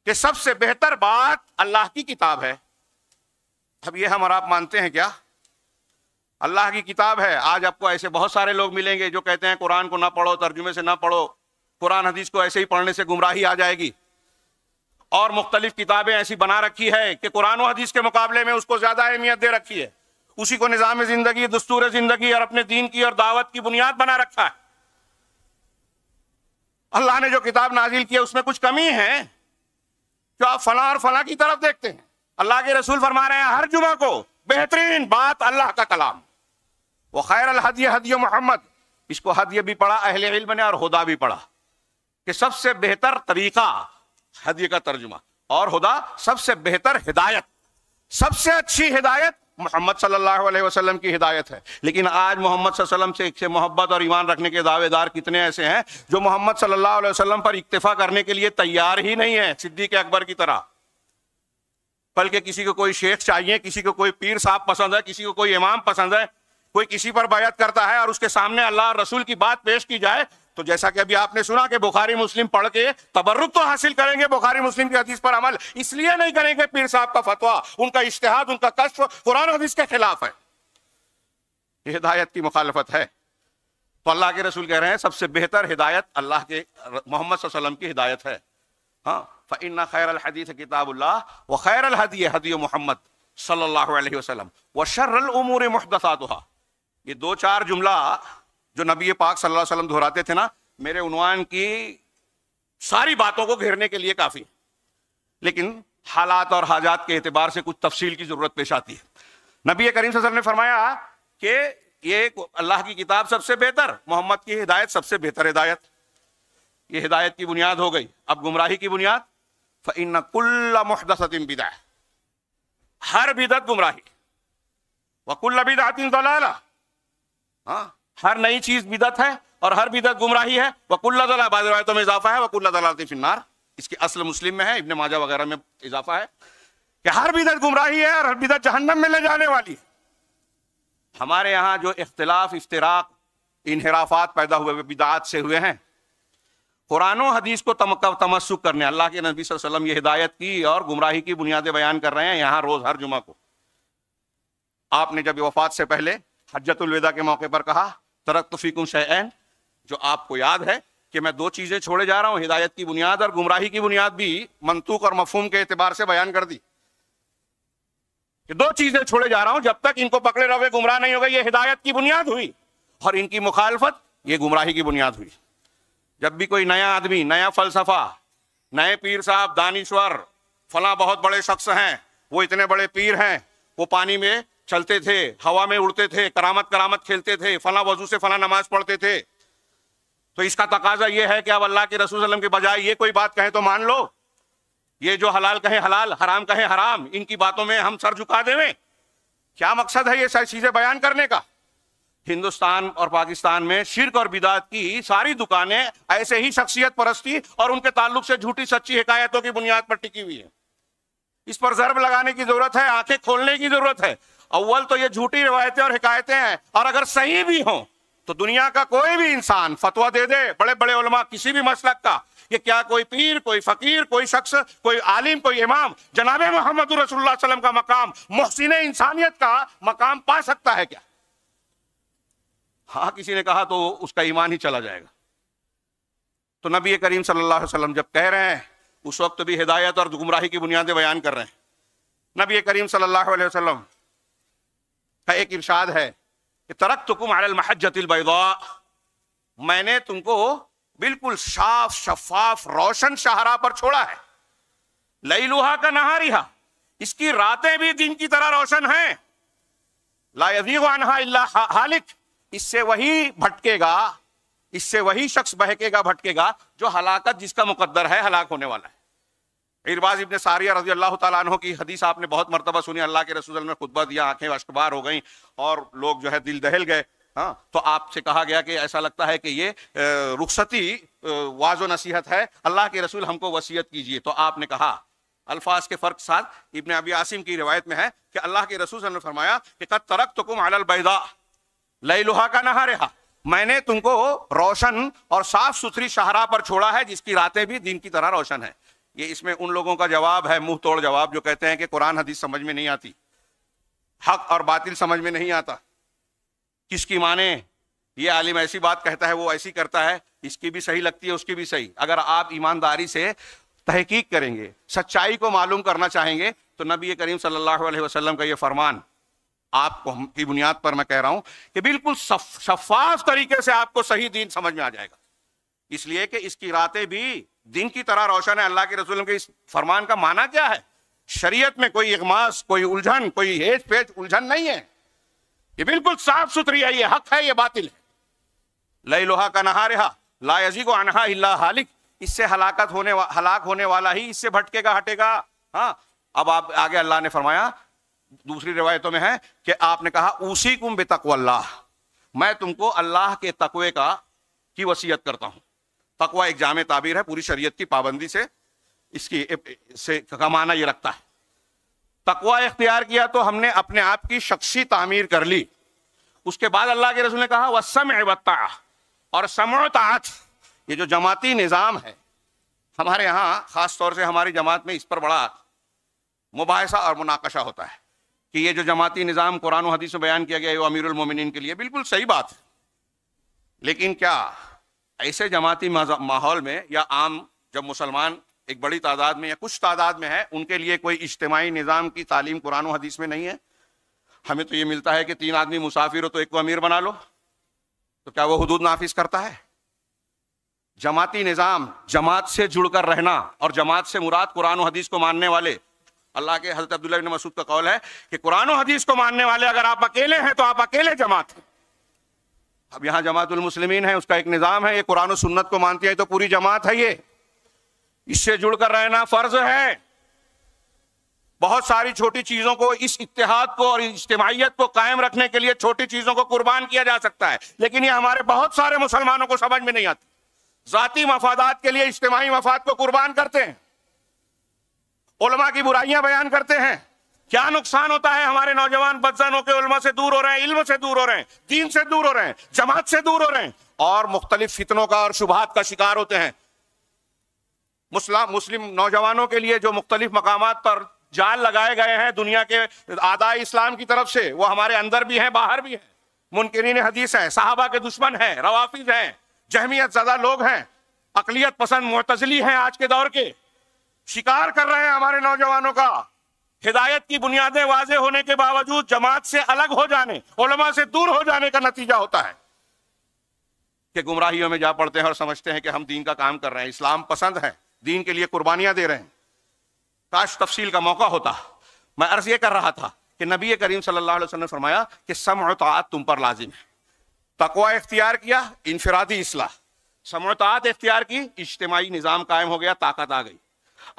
के सबसे बेहतर बात अल्लाह की किताब है अब ये हम और आप मानते हैं क्या अल्लाह की किताब है आज आपको ऐसे बहुत सारे लोग मिलेंगे जो कहते हैं कुरान को ना पढ़ो तर्जुमे से ना पढ़ो कुरान हदीस को ऐसे ही पढ़ने से गुमराही आ जाएगी और मुख्तलिफ किताबें ऐसी बना रखी है कि कुरान हदीस के मुकाबले में उसको ज्यादा अहमियत दे रखी है उसी को निज़ाम ज़िंदगी दस्तूर ज़िंदगी और अपने दीन की और दावत की बुनियाद बना रखा है अल्लाह ने जो किताब नाजिल किया उसमें कुछ कमी है जो आप फला और फला की तरफ देखते हैं अल्लाह के रसूल फरमा रहे हैं हर जुमा को बेहतरीन बात अल्लाह का कलाम वो खैर अलहदी हदय मोहम्मद इसको हदय भी पढ़ा अहल इल्म ने और हुदा भी पढ़ा कि सबसे बेहतर तरीका हद का तर्जुमा और हुदा सबसे बेहतर हिदायत सबसे अच्छी हिदायत मोहम्मद सल्लल्लाहु अलैहि वसल्लम की हिदायत है लेकिन आज मोहम्मद वसल्लम से से मोहब्बत और ईमान रखने के दावेदार कितने ऐसे हैं जो मोहम्मद सल्लल्लाहु अलैहि वसल्लम पर इक्तफा करने के लिए तैयार ही नहीं है सिद्दीक अकबर की तरह बल्कि किसी को कोई शेख चाहिए किसी को कोई पीर साहब पसंद है किसी को कोई इमाम पसंद है कोई किसी पर बैत करता है और उसके सामने अल्लाह रसूल की बात पेश की जाए तो जैसा कि अभी आपने सुना कि बुखारी मुस्लिम पढ़ के तबर्रुक तो हासिल करेंगे बुखारी मुस्लिम की हदीस पर अमल इसलिए नहीं करेंगे पीर साहब का फतवा उनका इश्तेहाद उनका कष्ट कुरान हदीस के खिलाफ है ये हिदायत की मुखालफत है तो अल्लाह के रसूल कह रहे हैं सबसे बेहतर हिदायत अल्लाह के मोहम्मद वसलम की हिदायत है हाँ फ़ैन खैर हदीस किताबुल्लाह व खैर हदी हदी मोहम्मद सल्लल्लाहु अलैहि वसल्लम व उमूर मुहदसात ये दो चार जुमला जो नबी पाक सल्लल्लाहु अलैहि वसल्लम दोहराते थे ना मेरे उनवान की सारी बातों को घेरने के लिए काफ़ी लेकिन हालात और हाजात के अतबार से कुछ तफसील की ज़रूरत पेश आती है नबी करीम वसल्लम ने फरमाया कि ये अल्लाह की किताब सबसे बेहतर मोहम्मद की हिदायत सबसे बेहतर हिदायत ये हिदायत की बुनियाद हो गई अब गुमराही की बुनियाद फ़िन बिदा हर बिदत गुमराही वकुल्ला बिदातिन दलाला हाँ हर नई चीज बिदत है और हर बिदत गुमराही है वकुल्लायतों में इजाफा है वकुल्लाती इसके असल मुस्लिम में है इबन माजा वगैरह में इजाफा है कि हर बिदत गुमराही है और हर बिदत जहन्नम में ले जाने वाली हमारे यहाँ जो इख्तलाफ इफ्तराक इनहराफात पैदा हुए बिदात से हुए हैं कुरान हदीस को तमस्सुक करने अल्लाह के नबी वसल्लम ये हिदायत की और गुमराही की बुनियादें बयान कर रहे हैं यहाँ रोज हर जुमा को आपने जब वफात से पहले हजतुलविदा के मौके पर कहा तरक तो फ़ीकुम शैन जो आपको याद है कि मैं दो चीज़ें छोड़े जा रहा हूं हिदायत की बुनियाद और गुमराही की बुनियाद भी मंतूक और मफहम के एतबार से बयान कर दी कि दो चीज़ें छोड़े जा रहा हूं जब तक इनको पकड़े रहोगे गुमराह नहीं होगा ये हिदायत की बुनियाद हुई और इनकी मुखालफत ये गुमराही की बुनियाद हुई जब भी कोई नया आदमी नया फलसफा नए पीर साहब दानीश्वर फला बहुत बड़े शख्स हैं वो इतने बड़े पीर हैं वो पानी में चलते थे हवा में उड़ते थे करामत करामत खेलते थे फला वजू से फला नमाज पढ़ते थे तो इसका तकाजा यह है कि अब अल्लाह के रसूल के बजाय ये कोई बात कहे तो मान लो ये जो हलाल कहे हलाल हराम कहे हराम इनकी बातों में हम सर झुका देवे क्या मकसद है ये सारी चीज़ें बयान करने का हिंदुस्तान और पाकिस्तान में शिरक और बिदात की सारी दुकानें ऐसे ही शख्सियत परस्ती और उनके ताल्लुक से झूठी सच्ची हिकायतों की बुनियाद पर टिकी हुई है इस पर जरब लगाने की जरूरत है आंखें खोलने की जरूरत है अव्वल तो ये झूठी रिवायतें और हिकायतें हैं और अगर सही भी हों तो दुनिया का कोई भी इंसान फतवा दे दे बड़े बड़े उलमा किसी भी मसलक का ये क्या कोई पीर कोई फकीर कोई शख्स कोई आलिम कोई इमाम जनाब मोहम्मद रसुल्लाम का मकाम मोहसिन इंसानियत का मकाम पा सकता है क्या हाँ किसी ने कहा तो उसका ईमान ही चला जाएगा तो नबी करीम सल्लल्लाहु अलैहि वसल्लम जब कह रहे हैं उस वक्त भी हिदायत और गुमराही की बुनियादें बयान कर रहे हैं नबी करीम सल्लल्लाहु अलैहि वसल्लम का एक इर्शाद है कि तरक तुकुम अलमहजतिलबा मैंने तुमको बिल्कुल साफ शफाफ रोशन शाहरा पर छोड़ा है लई लुहा का नहा रिहा इसकी रातें भी दिन की तरह रोशन है लाजीवानहा इल्ला हालिक इससे वही भटकेगा इससे वही शख्स बहकेगा भटकेगा जो हलाकत जिसका मुकद्दर है हलाक होने वाला है इरबाज इबन सारिया रजी अल्लाह तु की हदीस आपने बहुत मरतबा सुनी अल्लाह के रसूल ने खुतबा दिया आंखें अशकबार हो गई और लोग जो है दिल दहल गए हाँ तो आपसे कहा गया कि ऐसा लगता है कि ये रुखसती वाज नसीहत है अल्लाह के रसूल हमको वसीयत कीजिए तो आपने कहा अल्फाज के फ़र्क साथ इबन अबी आसिम की रिवायत में है कि अल्लाह के रसूल ने फरमाया कि कद तरक तो कुम अलबैदा लई लोहा का नहा रहा मैंने तुमको रोशन और साफ सुथरी शाहरा पर छोड़ा है जिसकी रातें भी दिन की तरह रोशन है ये इसमें उन लोगों का जवाब है मुंह तोड़ जवाब जो कहते हैं कि कुरान हदीस समझ में नहीं आती हक और बातिल समझ में नहीं आता किसकी माने ये आलिम ऐसी बात कहता है वो ऐसी करता है इसकी भी सही लगती है उसकी भी सही अगर आप ईमानदारी से तहकीक करेंगे सच्चाई को मालूम करना चाहेंगे तो नबी करीम सल्लल्लाहु अलैहि वसल्लम का ये फरमान आपको की बुनियाद पर मैं कह रहा हूं कि बिल्कुल शफाफ तरीके से आपको सही दीन समझ में आ जाएगा इसलिए कि इसकी रातें भी दिन की तरह रोशन है अल्लाह के रसूल के इस फरमान का माना क्या है शरीयत में कोई इगमास कोई उलझन कोई हेज पेज उलझन नहीं है ये बिल्कुल साफ सुथरी है ये हक है ये बातिल है लई लोहा का नहा रहा लाजी को अनहा हालिक इससे हलाकत होने हलाक होने वाला ही इससे भटकेगा हटेगा हाँ अब आप आगे अल्लाह ने फरमाया दूसरी रिवायतों में है कि आपने कहा उसी कुम बेतकवल्लाह मैं तुमको अल्लाह के तकवे का की वसीयत करता हूं तकवा एक जाम ताबीर है पूरी शरीयत की पाबंदी से इसकी से कमाना ये रखता है तकवा इख्तियार किया तो हमने अपने आप की शख्सी तामीर कर ली उसके बाद अल्लाह के रसूल ने कहा वह सम और समोतात ये जो जमाती निज़ाम है हमारे यहाँ ख़ास तौर से हमारी जमात में इस पर बड़ा मुबासा और मुनाकशा होता है कि ये जो जमाती निज़ाम कुरान हदीस में बयान किया गया है वो अमीरमिन के लिए बिल्कुल सही बात है लेकिन क्या ऐसे जमाती माहौल में या आम जब मुसलमान एक बड़ी तादाद में या कुछ तादाद में है उनके लिए कोई इज्तमाही निज़ाम की तालीम कुरान हदीस में नहीं है हमें तो ये मिलता है कि तीन आदमी मुसाफिर हो तो एक को अमीर बना लो तो क्या वो हदूद नाफिज करता है जमाती निज़ाम जमात से जुड़कर रहना और जमात से मुराद कुरान हदीस को मानने वाले अल्लाह के हजरत अब्दुल्ला मसूद का कौल है कि कुरान हदीस को मानने वाले अगर आप अकेले हैं तो आप अकेले जमात हैं अब यहां जमातुल मुस्लिमीन है उसका एक निज़ाम है ये कुरान सुन्नत को मानती है तो पूरी जमात है ये इससे जुड़कर रहना फर्ज है बहुत सारी छोटी चीजों को इस इतिहाद को और इज्तमाहीत को कायम रखने के लिए छोटी चीजों को कुर्बान किया जा सकता है लेकिन ये हमारे बहुत सारे मुसलमानों को समझ में नहीं आती जाति मफादात के लिए इज्तमाही मफाद को कुर्बान करते हैं उलमा की बुराइयां बयान करते हैं क्या नुकसान होता है हमारे नौजवान बदसनों के उल्मा से दूर हो रहे हैं इल्म से दूर हो रहे हैं दीन से दूर हो रहे हैं जमात से दूर हो रहे हैं और मुख्तलिफ फितनों का और शुभात का शिकार होते हैं मुस्लिम नौजवानों के लिए जो मुख्तलिफ मकाम पर जाल लगाए गए हैं दुनिया के आदा इस्लाम की तरफ से वो हमारे अंदर भी हैं बाहर भी हैं मुनकरीन हदीस हैं साहबा के दुश्मन हैं रवाफिज हैं जहमियत ज्यादा लोग हैं अकलियत पसंद मुतजली हैं आज के दौर के शिकार कर रहे हैं हमारे नौजवानों का हिदायत की बुनियादें वाजे होने के बावजूद जमात से अलग हो जाने ओलमा से दूर हो जाने का नतीजा होता है कि गुमराहियों में जा पड़ते हैं और समझते हैं कि हम दीन का काम कर रहे हैं इस्लाम पसंद है दीन के लिए कुर्बानियां दे रहे हैं काश तफसील का मौका होता मैं अर्ज ये कर रहा था कि नबी करीम सल्लल्लाहु अलैहि वसल्लम ने फरमाया कि समात तुम पर लाजिम है तकवा इख्तियार किया इनफरादी इसलाह समात इख्तियार की इज्तमाही निज़ाम कायम हो गया ताकत आ गई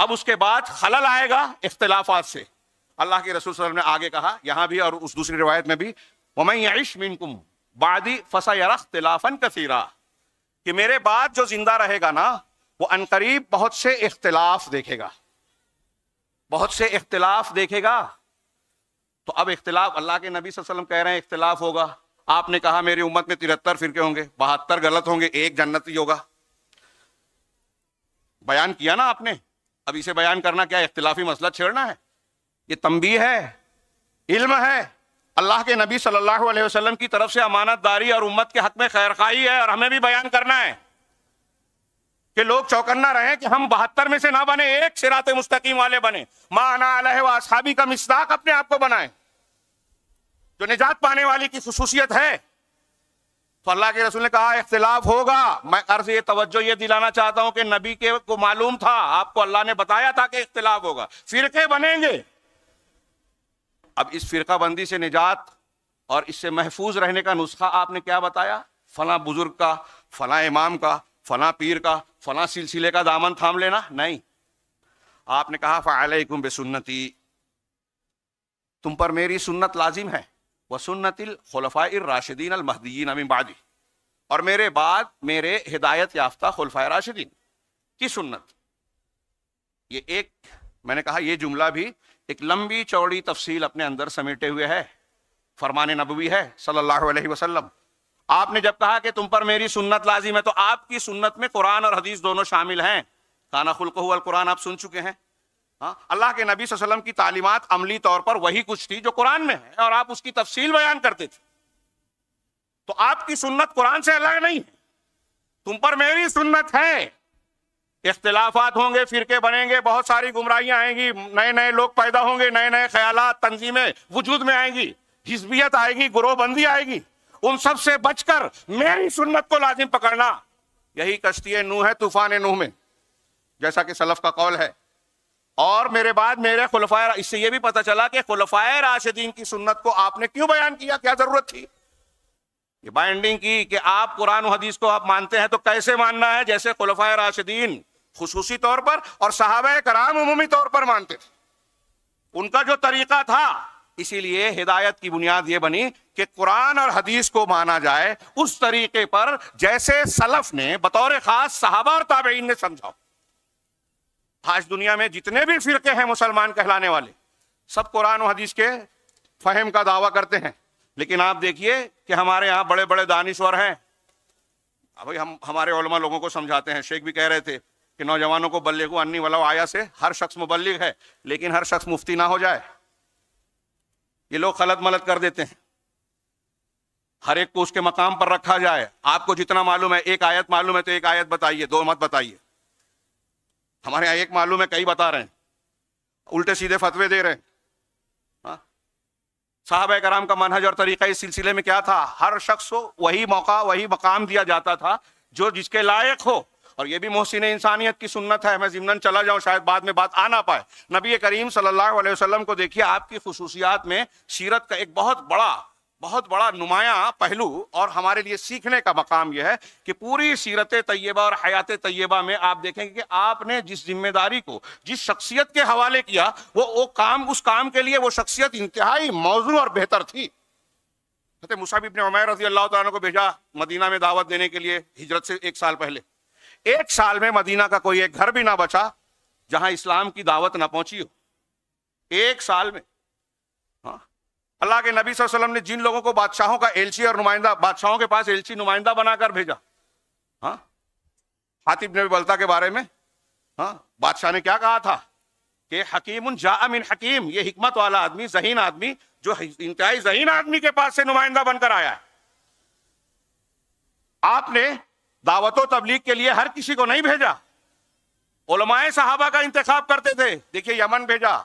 अब उसके बाद खलल आएगा इख्तलाफात से अल्लाह के रसूल वसल्लम ने आगे कहा यहाँ भी और उस दूसरी रिवायत में भी वमई यश मिनकुम बादी फसा यख्तलाफन कसीरा कि मेरे बाद जो जिंदा रहेगा ना वो अनकरीब बहुत से इख्तलाफ देखेगा बहुत से इख्तलाफ देखेगा तो अब इख्तलाफ अल्लाह के नबी वसल्लम कह रहे हैं इख्तलाफ होगा आपने कहा मेरी उम्मत में तिहत्तर फिरके होंगे बहत्तर गलत होंगे एक जन्नती होगा बयान किया ना आपने अब इसे बयान करना क्या इख्तलाफी मसला छेड़ना है ये तंबी है इल्म है अल्लाह के नबी सल्लल्लाहु अलैहि वसल्लम की तरफ से अमानतदारी और उम्मत के हक में खैर खाई है और हमें भी बयान करना है कि लोग चौकन्ना रहे कि हम बहत्तर में से ना बने एक सिरात मुस्तकीम वाले बने माना का मिसदाक अपने आप को बनाए जो निजात पाने वाली की खसूसियत है तो अल्लाह के रसूल ने कहा इख्तिलाफ होगा मैं अर्ज ये तवज्जो ये दिलाना चाहता हूं कि नबी के को मालूम था आपको अल्लाह ने बताया था कि इख्तिलाफ होगा फिरके बनेंगे अब इस फ़िरकाबंदी से निजात और इससे महफूज रहने का नुस्खा आपने क्या बताया फला बुज़ुर्ग का फला इमाम का फला पीर का फला सिलसिले का दामन थाम लेना नहीं आपने कहा फ़ालकुम बेसन्नति तुम पर मेरी सुन्नत लाजिम है वसन्नतिल खलफ़ार राशिदीन अलमहदीन अमिबादी और मेरे बाद मेरे हिदायत याफ्ता खलफ़ा राशिदीन की सुन्नत ये एक मैंने कहा ये जुमला भी एक लंबी चौड़ी तफसील अपने अंदर समेटे हुए है फरमान नबवी है सल्लल्लाहु अलैहि वसल्लम आपने जब कहा कि तुम पर मेरी सुन्नत लाजिम है तो आपकी सुन्नत में कुरान और हदीस दोनों शामिल हैं खाना अल कुरान आप सुन चुके हैं हाँ अल्लाह के नबी वसल्लम की तालीमत अमली तौर पर वही कुछ थी जो कुरान में है और आप उसकी तफसील बयान करते थे तो आपकी सुन्नत कुरान से अलग नहीं है तुम पर मेरी सुन्नत है इख्तलाफात होंगे फिरके बनेंगे बहुत सारी गुमराहियां आएंगी नए नए लोग पैदा होंगे नए नए ख्याल तंजीमें वजूद में आएंगी हिस्बियत आएगी गुरोहबंदी आएगी उन सब से बचकर मेरी सुन्नत को लाजिम पकड़ना यही कश्ती नूह है तूफान नूह में जैसा कि सलफ का कौल है और मेरे बाद मेरे खुलफाय इससे यह भी पता चला कि खुलफाय राशिदीन की सुन्नत को आपने क्यों बयान किया क्या जरूरत थी ये बाइंडिंग की कि आप कुरान हदीस को आप मानते हैं तो कैसे मानना है जैसे खुलफाय राशिदीन खसूसी तौर पर और साहब कराम उमूमी तौर पर मानते थे उनका जो तरीका था इसीलिए हिदायत की बुनियाद ये बनी कि कुरान और हदीस को माना जाए उस तरीके पर जैसे सलफ ने बतौर खास साहबा और ताबेन ने समझाओ आज दुनिया में जितने भी फिरके हैं मुसलमान कहलाने वाले सब कुरान और हदीस के फहम का दावा करते हैं लेकिन आप देखिए कि हमारे यहाँ बड़े बड़े दानिश्वर हैं भाई हम हमारे लोगों को समझाते हैं शेख भी कह रहे थे कि नौजवानों को बल्ले को अन्नी वाला आया से हर शख्स मुबलिक है लेकिन हर शख्स मुफ्ती ना हो जाए ये लोग खलत मलत कर देते हैं हर एक को उसके मकाम पर रखा जाए आपको जितना मालूम है एक आयत मालूम है तो एक आयत बताइए दो मत बताइए हमारे यहाँ एक मालूम है कई बता रहे हैं उल्टे सीधे फतवे दे रहे हैं हाँ। साहब कराम का मनहज और तरीका इस सिलसिले में क्या था हर शख्स को वही मौका वही मकाम दिया जाता था जो जिसके लायक हो और ये भी मोहसिन इंसानियत की सुन्नत है मैं जिमनन चला जाऊँ शायद बाद में बात आ ना पाए नबी करीम सल्लल्लाहु अलैहि वसल्लम को देखिए आपकी खसूसियात में सीरत का एक बहुत बड़ा बहुत बड़ा नुमाया पहलू और हमारे लिए सीखने का मकाम यह है कि पूरी सीरत तयबा और हयात तैयबा में आप देखेंगे कि आपने जिस जिम्मेदारी को जिस शख्सियत के हवाले किया वो वो काम उस काम के लिए वो शख्सियत इंतहाई मौजू और बेहतर थी मुसाबिब ने उमर रजी अल्लाह को भेजा मदीना में दावत देने के लिए हिजरत से एक साल पहले एक साल में मदीना का कोई एक घर भी ना बचा जहां इस्लाम की दावत ना पहुंची हो एक साल में हाँ अल्लाह के नबी वसल्लम ने जिन लोगों को बादशाहों का एलची और नुमाइंदा बादशाहों के पास एलची नुमाइंदा बनाकर भेजा हाँ हातिब नबी बलता के बारे में हाँ बादशाह ने क्या कहा था कि हकीम उन जा अमीन हकीम ये हिकमत वाला आदमी जहीन आदमी जो इंतहाई जहीन आदमी के पास से नुमाइंदा बनकर आया है आपने दावत तबलीग के लिए हर किसी को नहीं भेजा उलमाए साहबा का इंतखब करते थे देखिए यमन भेजा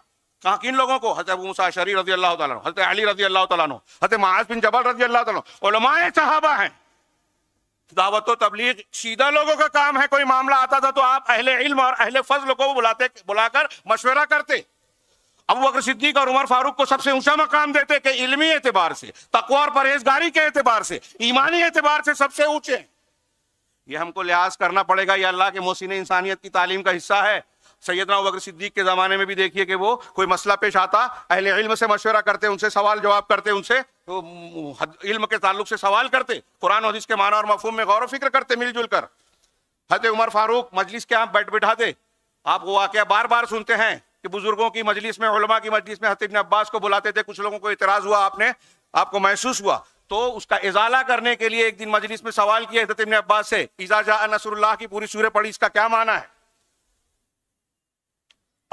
कहा किन लोगों को हजरत मूसा शरी रजी अल्लाह तला हजरत अली रजी अल्लाह तला हजरत महाज बिन जबल रजी अल्लाह तला उलमाए साहबा हैं दावत तबलीग सीधा लोगों का काम है कोई मामला आता था तो आप अहले इल्म और अहले फजल को बुलाते बुलाकर मशवरा करते अब वक्र सिद्दीक और उमर फारूक को सबसे ऊंचा मकाम देते कि इल्मी एतबार से तकवा और परहेजगारी के एतबार से ईमानी एतबार से सबसे ऊंचे हैं ये हमको लिहाज करना पड़ेगा ये अल्लाह के मोहसिन इंसानियत की तालीम का हिस्सा है सैदना बकर सिद्दीक के ज़माने में भी देखिए कि वो कोई मसला पेश आता अहले इल्म से मशवरा करते उनसे सवाल जवाब करते उनसे तो इल्म के ताल्लुक से सवाल करते कुरान हदीस के माना और मफहूम में गौर फिक्र करते मिलजुल कर हज उमर फारूक मजलिस के आप बैठ बिठाते आप वो वाक़ बार बार सुनते हैं कि बुजुर्गों की मजलिस में उलमा की मजलिस में हतीब अब्बास को बुलाते थे कुछ लोगों को इतराज़ हुआ आपने आपको महसूस हुआ तो उसका इजाला करने के लिए एक दिन मजलिस में सवाल किया हजरत इबन अब्बास से जा नसरुल्लाह की पूरी सूर्य पढ़ी इसका क्या माना है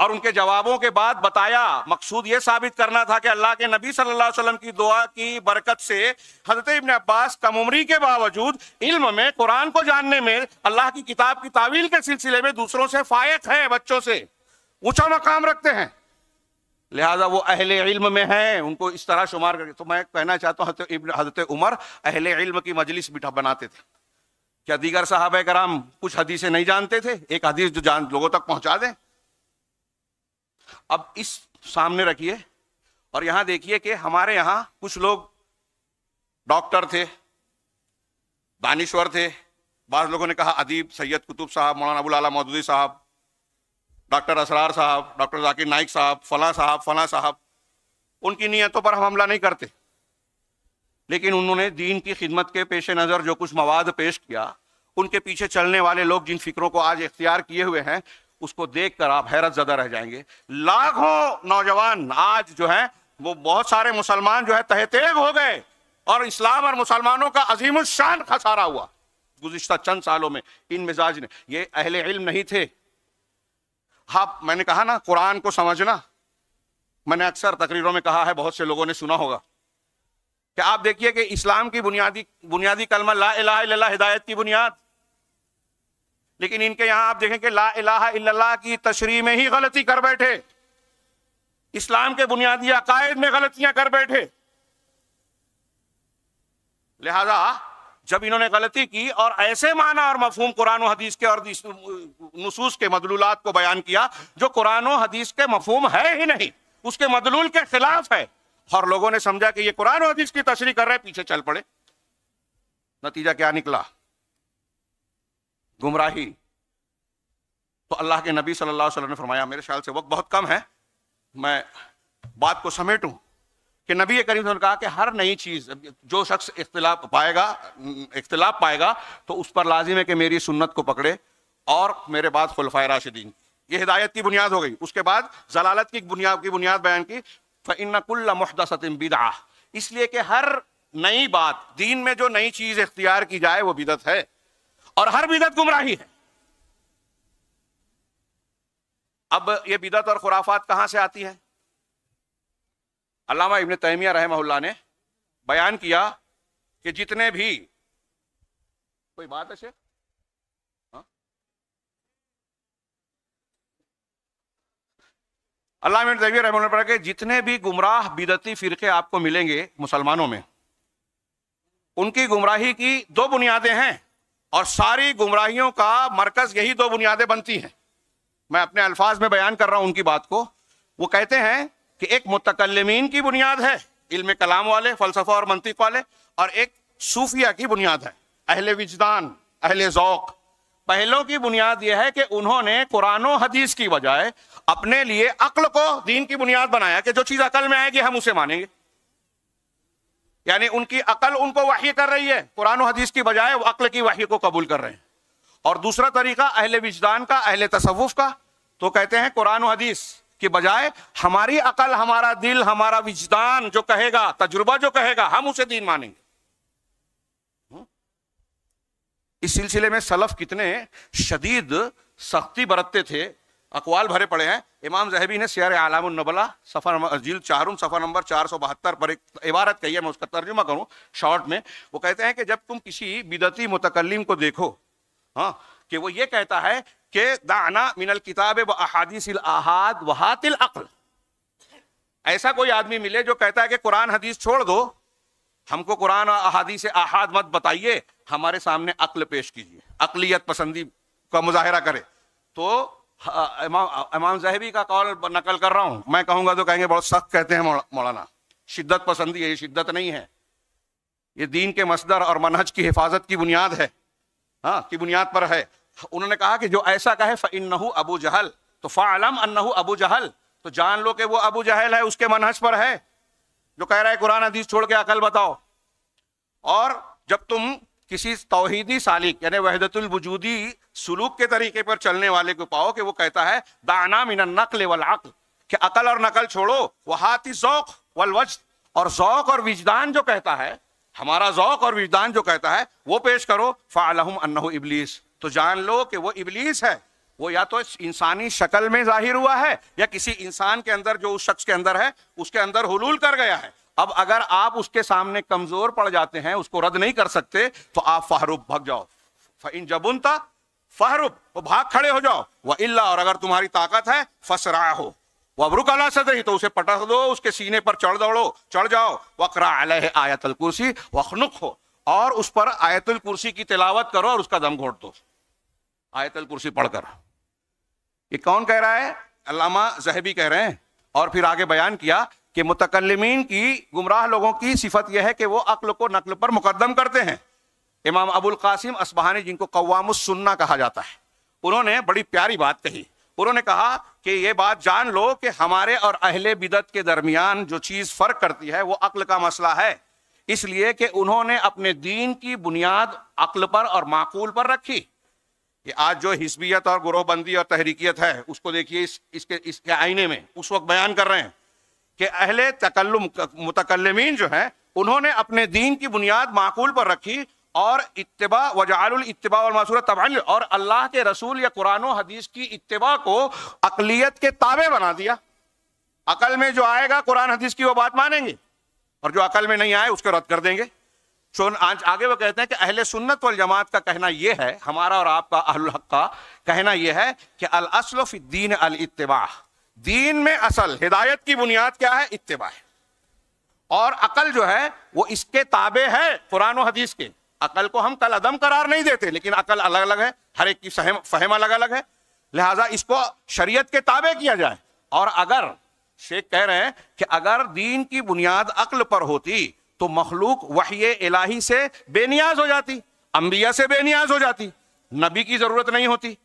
और उनके जवाबों के बाद बताया मकसूद यह साबित करना था कि अल्लाह के नबी सल्लल्लाहु अलैहि वसल्लम की दुआ की बरकत से हजरत इबन अब्बास कम उम्री के बावजूद इल्म में कुरान को जानने में अल्लाह की किताब की तावील के सिलसिले में दूसरों से फायक है बच्चों से ऊंचा मकाम रखते हैं लिहाजा वो अहले इल्म में हैं उनको इस तरह शुमार करके तो मैं कहना चाहता हूँ हजरत उमर अहले इल्म की मजलिस बिठा बनाते थे क्या दीगर साहब कराम कुछ हदीसें नहीं जानते थे एक हदीस जो जान लोगों तक पहुंचा दें अब इस सामने रखिए और यहां देखिए कि हमारे यहाँ कुछ लोग डॉक्टर थे दानिश्वर थे बाद लोगों ने कहा अदीब सैयद कुतुब साहब मौलाना अबूल आला मौदूदी साहब डॉक्टर असरार साहब डॉक्टर जाकिर नाइक साहब फला साहब फला साहब उनकी नीयतों पर हम हमला नहीं करते लेकिन उन्होंने दीन की खिदमत के पेश नज़र जो कुछ मवाद पेश किया उनके पीछे चलने वाले लोग जिन फिक्रों को आज इख्तियार किए हुए हैं उसको देख कर आप हैरत ज़दा रह जाएंगे लाखों नौजवान आज जो है वो बहुत सारे मुसलमान जो है तहतेग हो गए और इस्लाम और मुसलमानों का अजीम शान खसारा हुआ गुजशत चंद सालों में इन मिजाज ने ये अहले इल्म नहीं थे हाँ मैंने कहा ना कुरान को समझना मैंने अक्सर तकरीरों में कहा है बहुत से लोगों ने सुना होगा कि आप देखिए कि इस्लाम की बुनियादी बुनियादी कलमा ला इलाहा इल्लल्लाह हिदायत की बुनियाद लेकिन इनके यहां आप देखें कि ला इलाहा इल्लल्लाह की तशरी में ही गलती कर बैठे इस्लाम के बुनियादी अकायद में गलतियां कर बैठे लिहाजा जब इन्होंने गलती की और ऐसे माना और मफहूम कुरान हदीस के और नसूस के मदलूलात को बयान किया जो कुरान हदीस के मफहूम है ही नहीं उसके मदलूल के खिलाफ है और लोगों ने समझा कि ये कुरान हदीस की तशरी कर रहे हैं पीछे चल पड़े नतीजा क्या निकला गुमराही तो अल्लाह के नबी सल्लल्लाहु अलैहि वसल्लम ने फरमाया मेरे ख्याल से वक्त बहुत कम है मैं बात को समेटूं कि नबी करीम ने कहा कि हर नई चीज़ जो शख्स इख्तलाफ पाएगा इख्तलाफ पाएगा तो उस पर लाजिम है कि मेरी सुन्नत को पकड़े और मेरे बाद खुलफा राशिदीन ये हिदायत की बुनियाद हो गई उसके बाद जलालत की बुनियाद की बुनियाद बयान की फ़िनकुल्ला मुहदसतिम बिदा इसलिए कि हर नई बात दीन में जो नई चीज़ इख्तियार की जाए वो बिदत है और हर बिदत गुमराही है अब ये बिदत और खुराफात कहाँ से आती है अलामा इबन तैमिया रहमल्ला ने बयान किया कि जितने भी कोई बात है शेख हाँ? अल्लाह में रहम रहमल्ला के जितने भी गुमराह बिदती फ़िरके आपको मिलेंगे मुसलमानों में उनकी गुमराही की दो बुनियादें हैं और सारी गुमराहियों का मरकज़ यही दो बुनियादें बनती हैं मैं अपने अल्फाज में बयान कर रहा हूं उनकी बात को वो कहते हैं कि एक मुतकलमीन की बुनियाद है इल्म कलाम वाले फलसफा और मंतिक वाले और एक सूफिया की बुनियाद है अहले विजदान अहले ओक़ पहलों की बुनियाद यह है कि उन्होंने कुरानो हदीस की बजाय अपने लिए अक्ल को दीन की बुनियाद बनाया कि जो चीज अकल में आएगी हम उसे मानेंगे यानी उनकी अकल उनको वाही कर रही है कुरान हदीस की बजाय अक्ल की वाही को कबूल कर रहे हैं और दूसरा तरीका अहले विजदान का अहले तसवुफ का तो कहते हैं कुरान हदीस के बजाय हमारी अकल हमारा दिल हमारा विजदान जो कहेगा तजुर्बा जो कहेगा हम उसे दीन मानेंगे हम्म? इस सिलसिले में सलफ कितने शदीद सख्ती बरतते थे अकवाल भरे पड़े हैं इमाम जहबी ने सैर आलमबला सफ़र जील चारून सफर नंबर चार सौ बहत्तर पर एक इबारत कही है मैं उसका तर्जुमा करूं शॉर्ट में वो कहते हैं कि जब तुम किसी बिदती मुतकलम को देखो हाँ कि वो ये कहता है के दाना मिनल किताब व अहादीसिल अहाद वहातिल अक्ल ऐसा कोई आदमी मिले जो कहता है कि कुरान हदीस छोड़ दो हमको कुरान और अहादीस अहाद मत बताइए हमारे सामने अक्ल पेश कीजिए अकलीत पसंदी का मुजाहरा करे तो इमाम जहबी का कौल नकल कर रहा हूँ मैं कहूँगा तो कहेंगे बहुत सख्त कहते हैं मौलाना शिद्दत पसंदी है ये शिद्दत नहीं है ये दीन के मसदर और मनहज की हिफाजत की बुनियाद है हाँ की बुनियाद पर है उन्होंने कहा कि जो ऐसा कहे फ़नहू अबू जहल तो फ़ालम अनहू अबू जहल तो जान लो कि वो अबू जहल है उसके मनहज पर है जो कह रहा है कुरान हदीस छोड़ के अकल बताओ और जब तुम किसी तोहिदी सालिक यानी वहदतुल वजूदी सलूक के तरीके पर चलने वाले को पाओ कि वो कहता है दाना मिन नकल वल अकल कि अकल और नकल छोड़ो वह हाथी शौक वल वज और जौक और विजदान जो कहता है हमारा जौक और विजदान जो कहता है वो पेश करो फालहुम अन्नहू इबलीस तो जान लो कि वो इबलीस है वो या तो इंसानी शक्ल में जाहिर हुआ है या किसी इंसान के अंदर जो उस शख्स के अंदर है उसके अंदर हलूल कर गया है अब अगर आप उसके सामने कमजोर पड़ जाते हैं उसको रद्द नहीं कर सकते तो आप फाहरूब भाग जाओ इन जबुनता फाहरूब तो भाग खड़े हो जाओ वह इल्ला और अगर तुम्हारी ताकत है फसरा हो वबरुक अला से तो उसे पटक दो उसके सीने पर चढ़ दौड़ो चढ़ जाओ वकरा अलह आयतल कुर्सी वखनुक हो और उस पर आयतुल कुर्सी की तिलावत करो और उसका दम घोट दो आयतल कुर्सी पढ़कर ये कौन कह रहा है अलामा जहबी कह रहे हैं और फिर आगे बयान किया कि मुतकलमीन की गुमराह लोगों की सिफत यह है कि वो अक्ल को नकल पर मुकदम करते हैं इमाम अबुल कासिम असबहानी जिनको कवामुसन्ना कहा जाता है उन्होंने बड़ी प्यारी बात कही उन्होंने कहा कि ये बात जान लो कि हमारे और अहले बिदत के दरमियान जो चीज़ फ़र्क करती है वो अक्ल का मसला है इसलिए कि उन्होंने अपने दीन की बुनियाद अक्ल पर और माकूल पर रखी कि आज जो हिस्बियत और गुरोबंदी और तहरीकियत है उसको देखिए इस इसके इसके आईने में उस वक्त बयान कर रहे हैं कि अहले तकल्लुम मुतकलमीन जो हैं उन्होंने अपने दीन की बुनियाद माकूल पर रखी और इतबा वजाल इतबा और मासूर तबाल और अल्लाह के रसूल या कुरान हदीस की इतबा को अकलीत के ताबे बना दिया अकल में जो आएगा कुरान हदीस की वो बात मानेंगे और जो अकल में नहीं आए उसको रद्द कर देंगे आज आगे वो कहते हैं कि अहले सुन्नत वाल जमात का कहना यह है हमारा और आपका अहल हक का कहना यह है कि अल असलफ दीन अल इतवा दीन में असल हिदायत की बुनियाद क्या है इतबा है और अकल जो है वो इसके ताबे है कुरान हदीस के अकल को हम कल अदम करार नहीं देते लेकिन अकल अलग अलग है हर एक की फहम अलग अलग है लिहाजा इसको शरीयत के ताबे किया जाए और अगर शेख कह रहे हैं कि अगर दीन की बुनियाद अक्ल पर होती तो मखलूक वही इलाही से बेनियाज हो जाती अंबिया से बेनियाज हो जाती नबी की जरूरत नहीं होती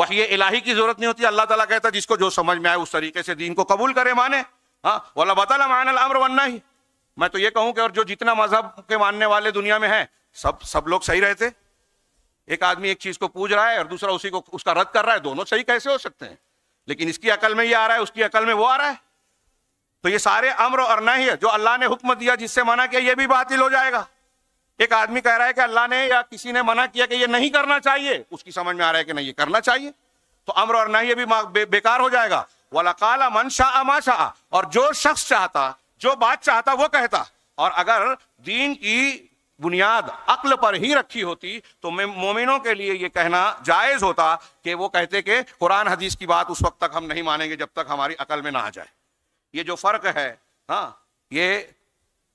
वही इलाही की जरूरत नहीं होती अल्लाह ताला कहता जिसको जो समझ में आए उस तरीके से दीन को कबूल करे माने हाँ वाला बता मान अमर वनना ही मैं तो ये कहूं कि और जो जितना मजहब के मानने वाले दुनिया में हैं सब सब लोग सही रहते एक आदमी एक चीज को पूज रहा है और दूसरा उसी को उसका रद्द कर रहा है दोनों सही कैसे हो सकते हैं लेकिन इसकी अकल में ये आ रहा है उसकी अकल में वो आ रहा है तो ये सारे अम्र और नहीं है जो अल्लाह ने हुक्म दिया जिससे मना किया ये भी बातिल हो जाएगा एक आदमी कह रहा है कि अल्लाह ने या किसी ने मना किया कि ये नहीं करना चाहिए उसकी समझ में आ रहा है कि नहीं ये करना चाहिए तो अम्र और नहीं भी बे, बेकार हो जाएगा वाला काला मन शाह अमा शाह और जो शख्स चाहता जो बात चाहता वो कहता और अगर दीन की बुनियाद अक्ल पर ही रखी होती तो मोमिनों के लिए ये कहना जायज़ होता कि वो कहते कि कुरान हदीस की बात उस वक्त तक हम नहीं मानेंगे जब तक हमारी अकल में ना आ जाए ये जो फ़र्क है हाँ ये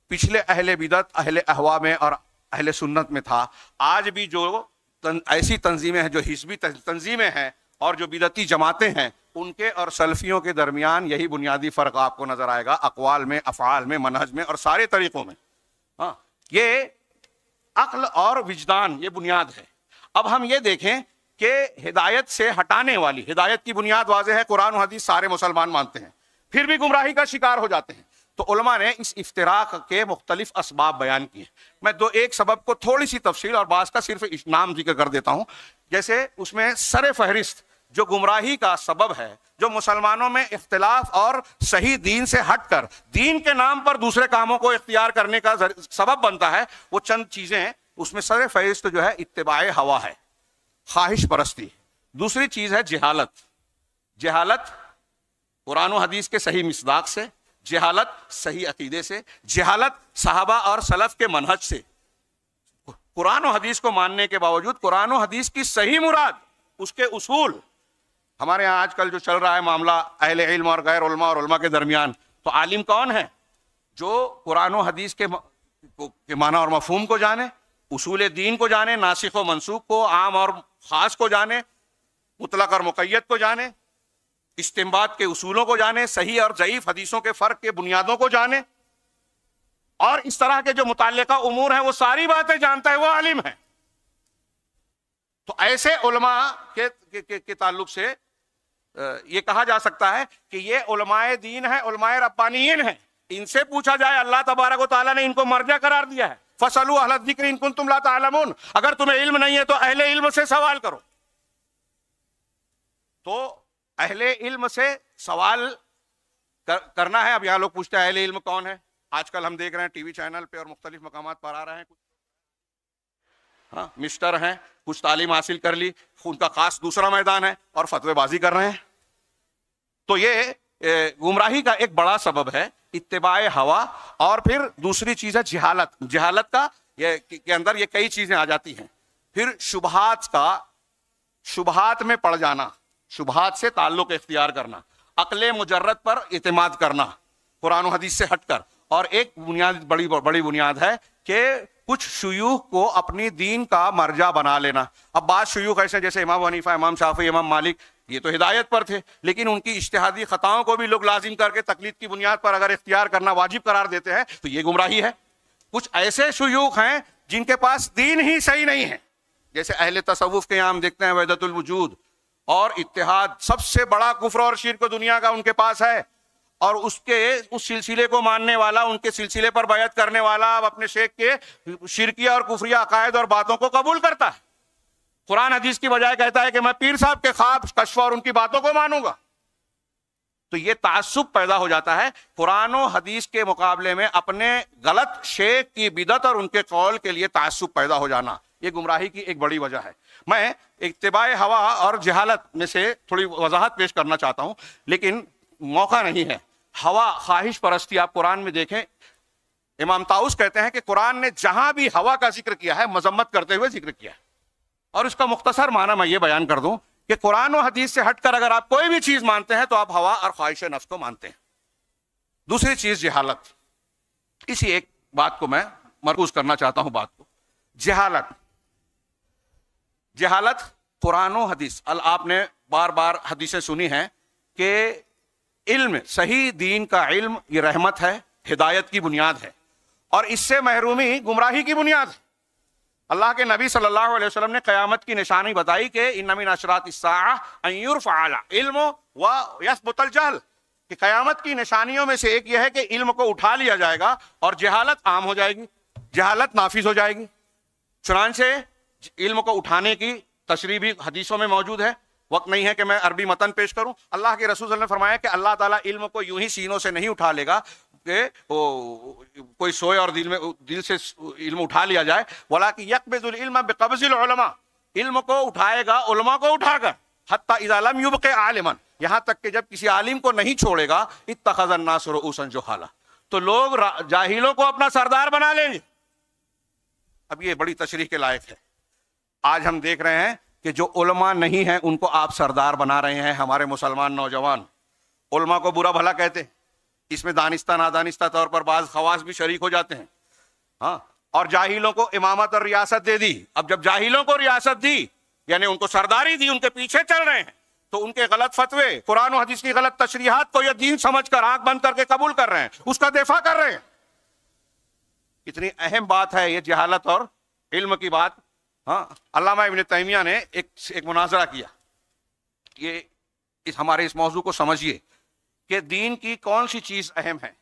पिछले अहले बिदत अहले अहवा में और अहले सुन्नत में था आज भी जो तन, ऐसी तंजीमें हैं जो हिस्बी तंजीमें हैं और जो बिदती जमातें हैं उनके और सल्फियों के दरमियान यही बुनियादी फ़र्क आपको नज़र आएगा अकवाल में अफ़ाल में मनहज में और सारे तरीक़ों में हाँ ये अक्ल और विजदान ये बुनियाद है अब हम ये देखें कि हिदायत से हटाने वाली हिदायत की बुनियाद वाजह है कुरान हदीस सारे मुसलमान मानते हैं फिर भी गुमराही का शिकार हो जाते हैं तो उलमा ने इस इफ्तराक के मुख्तलिफ इसबाब बयान किए मैं दो एक सबब को थोड़ी सी तफसील और बास का सिर्फ नाम जिक्र कर देता हूँ जैसे उसमें सर फहरिस्त जो गुमराही का सबब है जो मुसलमानों में इख्तलाफ और सही दीन से हटकर दीन के नाम पर दूसरे कामों को इख्तियार करने का सबब बनता है वो चंद चीज़ें उसमें सर फहरिस्त जो है इतबा हवा है ख्वाहिश परस्ती दूसरी चीज़ है जहालत जहालत कुरान हदीस के सही मिसदाक से जहालत सही अकीदे से जहालत साहबा और सलफ के मनहज से कुरान हदीस को मानने के बावजूद कुरान हदीस की सही मुराद उसके उसूल हमारे यहाँ आजकल जो चल रहा है मामला अहल इल्म और गैर उल्मा और उल्मा के दरमियान तो आलिम कौन है जो कुरान हदीस के के माना और मफहूम को जाने उसूल दीन को जाने नासिक व मनसूख को आम और ख़ास को जाने मुतलक और मुकैत को जाने इस्तेमाल के उसूलों को जाने सही और ज़यीफ़ हदीसों के फ़र्क के बुनियादों को जाने और इस तरह के जो मुतल उमूर हैं वो सारी बातें जानता है वो आलिम है तो ऐसे उलमा के, के, के, के ताल्लुक से ये कहा जा सकता है कि ये उलमाए दीन है उलमाए रब्बानीन है इनसे पूछा जाए अल्लाह तबारक ताला ने इनको मर्जा करार दिया है फसल अहल जिक्र इनकुन अगर तुम्हें इल्म नहीं है तो अहले इल्म से सवाल करो तो अहले इल्म से सवाल कर, करना है अब यहाँ लोग पूछते हैं अहले इल्म कौन है आजकल हम देख रहे हैं टीवी चैनल पे और मुख्तलिफ मकाम पर आ रहे हैं कुछ हाँ मिस्टर हैं कुछ तालीम हासिल कर ली उनका खास दूसरा मैदान है और फतवेबाजी कर रहे हैं तो ये गुमराही का एक बड़ा सबब है इतबा हवा और फिर दूसरी चीज है जिहालत जिहालत का ये के अंदर ये कई चीजें आ जाती हैं फिर शुबहात का शुबहात में पड़ जाना शुभात से ताल्लुक इख्तियार करना अकल मुजरत पर इतमाद करना कुरान हदीस से हटकर और एक बुनियाद बड़ी बड़ी बुनियाद है कि कुछ शयूह को अपनी दीन का मर्जा बना लेना अब बात शयूख ऐसे जैसे इमाम हनीफा इमाम शाफी इमाम मालिक ये तो हिदायत पर थे लेकिन उनकी इश्तहादी ख़ताओं को भी लोग लाजिम करके तकलीफ की बुनियाद पर अगर इख्तियार करना वाजिब करार देते हैं तो ये गुमराही है कुछ ऐसे शयूख हैं जिनके पास दीन ही सही नहीं है जैसे अहल तसवुफ़ के यहाँ देखते हैं वैदतुलवजूद और इतिहाद सबसे बड़ा कुफर और शिर को दुनिया का उनके पास है और उसके उस सिलसिले को मानने वाला उनके सिलसिले पर बैत करने वाला अब अपने शेख के शिरकिया और कुफरिया अकायद और बातों को कबूल करता है कुरान हदीस की बजाय कहता है कि मैं पीर साहब के खाब कशवा और उनकी बातों को मानूंगा तो ये तासुब पैदा हो जाता है कुरान हदीस के मुकाबले में अपने गलत शेख की बिदत और उनके कौल के लिए तासुब पैदा हो जाना ये गुमराही की एक बड़ी वजह है मैं इतबाय हवा और जहालत में से थोड़ी वजाहत पेश करना चाहता हूँ लेकिन मौका नहीं है हवा ख्वाहिश परस्ती आप कुरान में देखें इमाम ताउस कहते हैं कि कुरान ने जहां भी हवा का जिक्र किया है मजम्मत करते हुए जिक्र किया है और इसका मुख्तसर माना मैं ये बयान कर दूं कि कुरान और हदीस से हटकर अगर आप कोई भी चीज मानते हैं तो आप हवा और ख्वाहिश नफ्स को मानते हैं दूसरी चीज जहालत इसी एक बात को मैं मरकूज करना चाहता हूं बात को जहालत जहालत कुरान हदीस अल आपने बार बार हदीसें सुनी हैं कि इल्म सही दीन का इल्म ये रहमत है हिदायत की बुनियाद है और इससे महरूमी गुमराही की बुनियाद है अल्लाह के नबी सल्लल्लाहु अलैहि वसल्लम ने कयामत की निशानी बताई कि इन नमी नशरात फ़ाला इल्म व यसबुतल जहल कि कयामत की निशानियों में से एक यह है कि इल्म को उठा लिया जाएगा और जहालत आम हो जाएगी जहालत नाफिज हो जाएगी चुनान से इल्म को उठाने की तशरी भी हदीसों में मौजूद है वक्त नहीं है कि मैं अरबी मतन पेश करूं अल्लाह के रसूल ने फरमाया कि अल्लाह ताला इल्म को यूं ही सीनों से नहीं उठा लेगा कि वो कोई सोए और दिल में दिल से इल्म उठा लिया जाए बोला कि यकबिजुल्म बेकबजिलमा इल्म को उठाएगा उलमा को उठाकर हती इजालम युब के आलिमन यहाँ तक कि जब किसी आलिम को नहीं छोड़ेगा इतना खजन उसन जो जोहाला तो लोग जाहिलों को अपना सरदार बना लेंगे अब ये बड़ी तशरी के लायक है आज हम देख रहे हैं कि जो उलमा नहीं है उनको आप सरदार बना रहे हैं हमारे मुसलमान नौजवान उलमा को बुरा भला कहते इसमें दानिस्ता नादानिस्ता तौर पर बाज खवास भी शरीक हो जाते हैं हाँ और जाहिलों को इमामत और रियासत दे दी अब जब जाहिलों को रियासत दी यानी उनको सरदारी दी उनके पीछे चल रहे हैं तो उनके गलत फतवे कुरान और हदीस की गलत तशरीहत को यह दीन कर आंख बंद करके कबूल कर रहे हैं उसका दिफा कर रहे हैं इतनी अहम बात है ये जहालत और इल्म की बात हाँ अलामा इबन तैमिया ने एक एक मुनाजरा किया ये इस हमारे इस मौजू को समझिए कि दीन की कौन सी चीज़ अहम है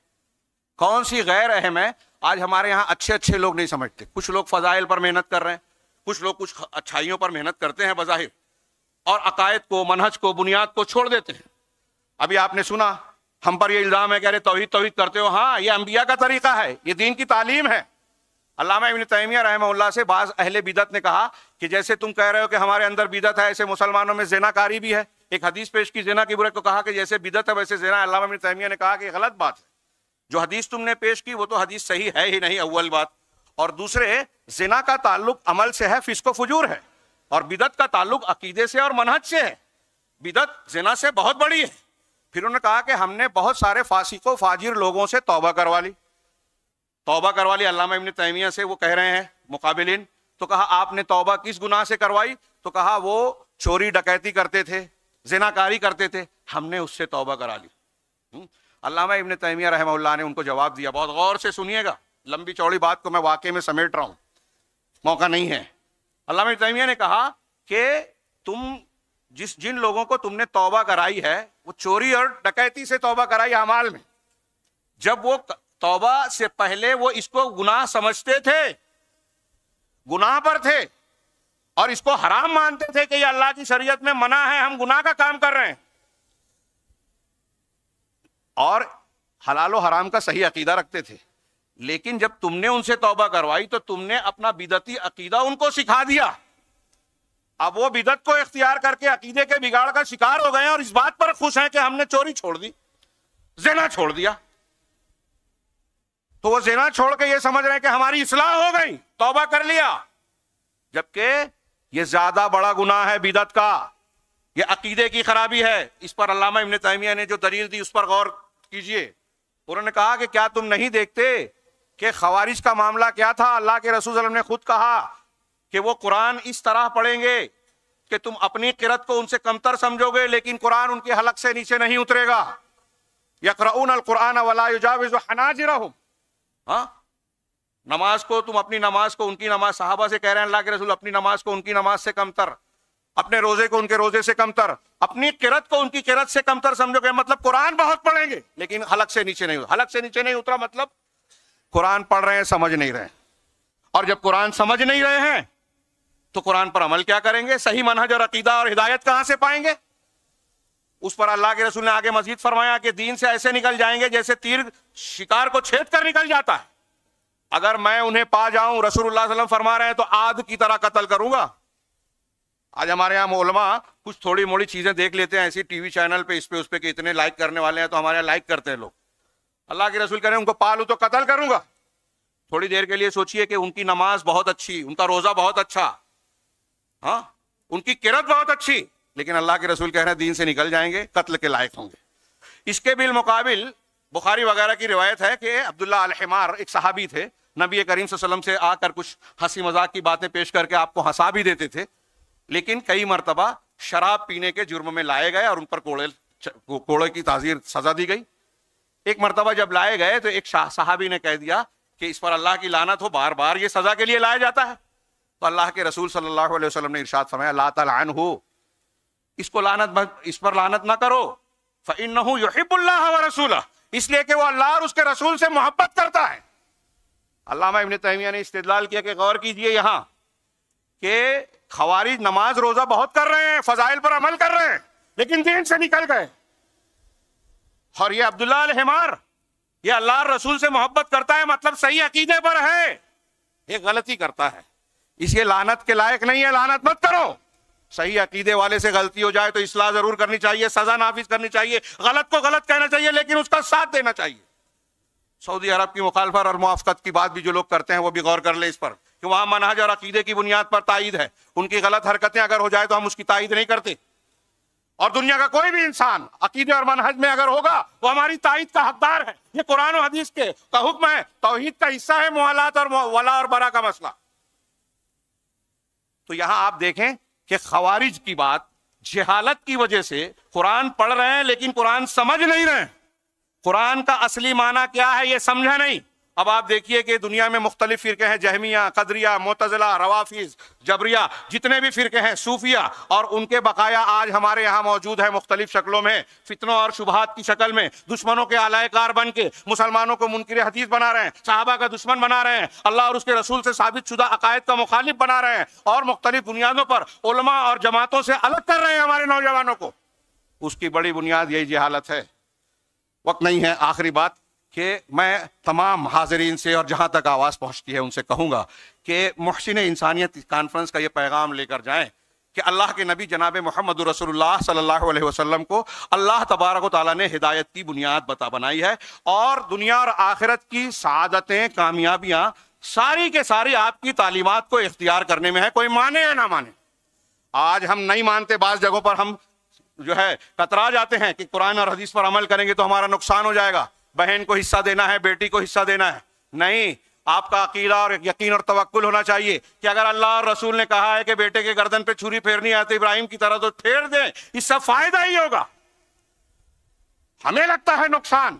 कौन सी गैर अहम है आज हमारे यहाँ अच्छे अच्छे लोग नहीं समझते कुछ लोग फ़जाइल पर मेहनत कर रहे हैं कुछ लोग कुछ अच्छाइयों पर मेहनत करते हैं बज़ाहिर और अकायद को मनहज को बुनियाद को छोड़ देते हैं अभी आपने सुना हम पर यह इल्ज़ाम है कह रहे तोहहीद तोहहीद करते हो हाँ ये अम्बिया का तरीका है ये दीन की तालीम है अलामा इबन तैमिया रहमल्ला से बाज अहले बिदत ने कहा कि जैसे तुम कह रहे हो कि हमारे अंदर बिदत है ऐसे मुसलमानों में जेनाकारी भी है एक हदीस पेश की जेना की बुरा को कहा कि जैसे बिदत है वैसे जेना अलामा इबन तैमिया ने कहा कि गलत बात है जो हदीस तुमने पेश की वो तो हदीस सही है ही नहीं अव्वल बात और दूसरे जिना का ताल्लुक अमल से है फिस्को फजूर है और बिदत का ताल्लुक अकीदे से और मनहज से है बिदत जिना से बहुत बड़ी है फिर उन्होंने कहा कि हमने बहुत सारे फासिको फाजिर लोगों से तौबा करवा ली तोबा करवा ली अलामा इबन तैमिया से वो कह रहे हैं मुकाबिलिन तो कहा आपने तोबा किस गुनाह से करवाई तो कहा वो चोरी डकैती करते थे जिनाकारी करते थे हमने उससे तोबा करा ली हम्म। अलामा इबन तैमिया रहमल्ला ने उनको जवाब दिया बहुत गौर से सुनिएगा लंबी चौड़ी बात को मैं वाकई में समेट रहा हूँ मौका नहीं है अलामा इबन तैमिया ने कहा कि तुम जिस जिन लोगों को तुमने तौबा कराई है वो चोरी और डकैती से तौबा कराई अमाल में जब वो तौबा से पहले वो इसको गुनाह समझते थे गुनाह पर थे और इसको हराम मानते थे कि ये अल्लाह की शरीयत में मना है हम गुनाह का काम कर रहे हैं और हलाल हराम का सही अकीदा रखते थे लेकिन जब तुमने उनसे तौबा करवाई तो तुमने अपना बिदती अकीदा उनको सिखा दिया अब वो बिदत को इख्तियार करके अकीदे के बिगाड़ का शिकार हो गए और इस बात पर खुश हैं कि हमने चोरी छोड़ दी जेना छोड़ दिया तो वो जेना छोड़ के ये समझ रहे हैं कि हमारी इसलाह हो गई तोबा कर लिया जबकि ये ज्यादा बड़ा गुनाह है बिदत का ये अकीदे की खराबी है इस पर अलामा इबन तैमिया ने जो दलील दी उस पर गौर कीजिए उन्होंने कहा कि क्या तुम नहीं देखते कि खवारिज का मामला क्या था अल्लाह के रसूल ने खुद कहा कि वो कुरान इस तरह पढ़ेंगे कि तुम अपनी किरत को उनसे कमतर समझोगे लेकिन कुरान उनके हलक से नीचे नहीं उतरेगा यकराउन अल कुरान वलाजाविज हनाजिरहुम हाँ नमाज को तुम अपनी नमाज को उनकी नमाज साहबा से कह रहे हैं अल्लाह के रसूल अपनी नमाज को उनकी नमाज से कमतर अपने रोजे को उनके रोजे से कमतर अपनी किरत को उनकी किरत से कमतर समझो गए मतलब कुरान बहुत पढ़ेंगे लेकिन हलक से नीचे नहीं हलक से नीचे नहीं उतरा मतलब कुरान पढ़ रहे हैं समझ नहीं रहे और जब कुरान समझ नहीं रहे हैं तो कुरान पर अमल क्या करेंगे सही मनहज और अकीदा और हिदायत कहां से पाएंगे उस पर अल्लाह के रसूल ने आगे मजीद फरमाया कि दीन से ऐसे निकल जाएंगे जैसे तीर शिकार को छेद कर निकल जाता है अगर मैं उन्हें पा जाऊं रसूलुल्लाह फरमा रहे हैं तो आध की तरह कत्ल करूंगा आज हमारे यहाँ मोलमा कुछ थोड़ी मोड़ी चीज़ें देख लेते हैं ऐसी टीवी चैनल पे इस पे उस पे कि इतने लाइक करने वाले हैं तो हमारे यहाँ लाइक करते हैं लोग अल्लाह के रसूल करें उनको पालू तो कत्ल करूंगा थोड़ी देर के लिए सोचिए कि उनकी नमाज बहुत अच्छी उनका रोज़ा बहुत अच्छा हाँ उनकी किरत बहुत अच्छी लेकिन अल्लाह के रसूल कह रहे हैं दीन से निकल जाएंगे कत्ल के लायक होंगे इसके मुकाबिल बुखारी वगैरह की रिवायत है कि अब्दुल्ला अलहमार एक सहाबी थे नबी करीम वसल्लम से आकर कुछ हंसी मजाक की बातें पेश करके आपको हंसा भी देते थे लेकिन कई मरतबा शराब पीने के जुर्म में लाए गए और उन पर कोड़े कोड़े की ताजीर सजा दी गई एक मरतबा जब लाए गए तो एक सहाबी ने कह दिया कि इस पर अल्लाह की लानत हो बार बार ये सजा के लिए लाया जाता है तो अल्लाह के रसूल सल्लल्लाहु अलैहि वसल्लम ने इरशाद फरमाया ला तलान हो इसको लानत इस पर लानत ना करो फ़िन इसलिए कि वो अल्लाह और उसके रसूल से मोहब्बत करता है अल्लाह इबन तहमिया ने इस्तलाल किया कि गौर कीजिए यहाँ के खवारी नमाज रोज़ा बहुत कर रहे हैं फ़जाइल पर अमल कर रहे हैं लेकिन दिन से निकल गए और ये अब्दुल्ला हिमार ये अल्लाह रसूल से मोहब्बत करता है मतलब सही अकीदे पर है ये गलती करता है इसलिए लानत के लायक नहीं है लानत मत करो सही अकीदे वाले से गलती हो जाए तो इसलाह जरूर करनी चाहिए सजा नाफिज करनी चाहिए गलत को गलत कहना चाहिए लेकिन उसका साथ देना चाहिए सऊदी अरब की मुखालफत और मुआफ़त की बात भी जो लोग करते हैं वो भी गौर कर ले इस पर कि वहां मनहज और अकीदे की बुनियाद पर ताइद है उनकी गलत हरकतें अगर हो जाए तो हम उसकी ताइद नहीं करते और दुनिया का कोई भी इंसान अकीदे और मनहज में अगर होगा वो हमारी ताइद का हकदार है ये कुरान और हदीस के का हुक्म है तोहहीद का हिस्सा है मुआलात और वला और बरा का मसला तो यहां आप देखें कि खवारिज की बात जहालत की वजह से कुरान पढ़ रहे हैं लेकिन कुरान समझ नहीं रहे कुरान का असली माना क्या है ये समझा नहीं अब आप देखिए कि दुनिया में मुख्तलिफ फ़िरके हैं जहमिया कदरिया मोतज़ला रवाफिज जबरिया जितने भी फ़िरके हैं सूफिया और उनके बकाया आज हमारे यहाँ मौजूद है मुख्तलिफ शक्लों में फितनों और शुभात की शक्ल में दुश्मनों के आलायकार बन के मुसलमानों को मुनकर हदीस बना रहे हैं साहबा का दुश्मन बना रहे हैं अल्लाह और उसके रसूल से साबित शुदा अकायद का मुखालिफ बना रहे हैं और मुख्तलिफ बुनियादों पर उलमा और जमातों से अलग कर रहे हैं हमारे नौजवानों को उसकी बड़ी बुनियाद यही हालत है वक्त नहीं है आखिरी बात कि मैं तमाम हाजरीन से और जहाँ तक आवाज़ पहुँचती है उनसे कहूँगा कि महसिन इंसानियत कॉन्फ्रेंस का ये पैगाम लेकर जाएँ कि अल्लाह के नबी जनाब मोहम्मद रसोल्ला सल्ला वसलम को अल्लाह तबारक ताली ने हिदायत की बुनियाद बता बनाई है और दुनिया और आखिरत की सदतें कामयाबियाँ सारी के सारी आपकी तालीमत को इख्तियार करने में है कोई माने या ना माने आज हम नहीं मानते बाज़ जगहों पर हम जो है कतरा जाते हैं कि कुरान और हदीस पर अमल करेंगे तो हमारा नुकसान हो जाएगा बहन को हिस्सा देना है बेटी को हिस्सा देना है नहीं आपका अकीला और यकीन और तवक्ल होना चाहिए कि अगर अल्लाह और रसूल ने कहा है कि बेटे के गर्दन पे छुरी फेरनी आती तो इब्राहिम की तरह तो फेर दें इससे फायदा ही होगा हमें लगता है नुकसान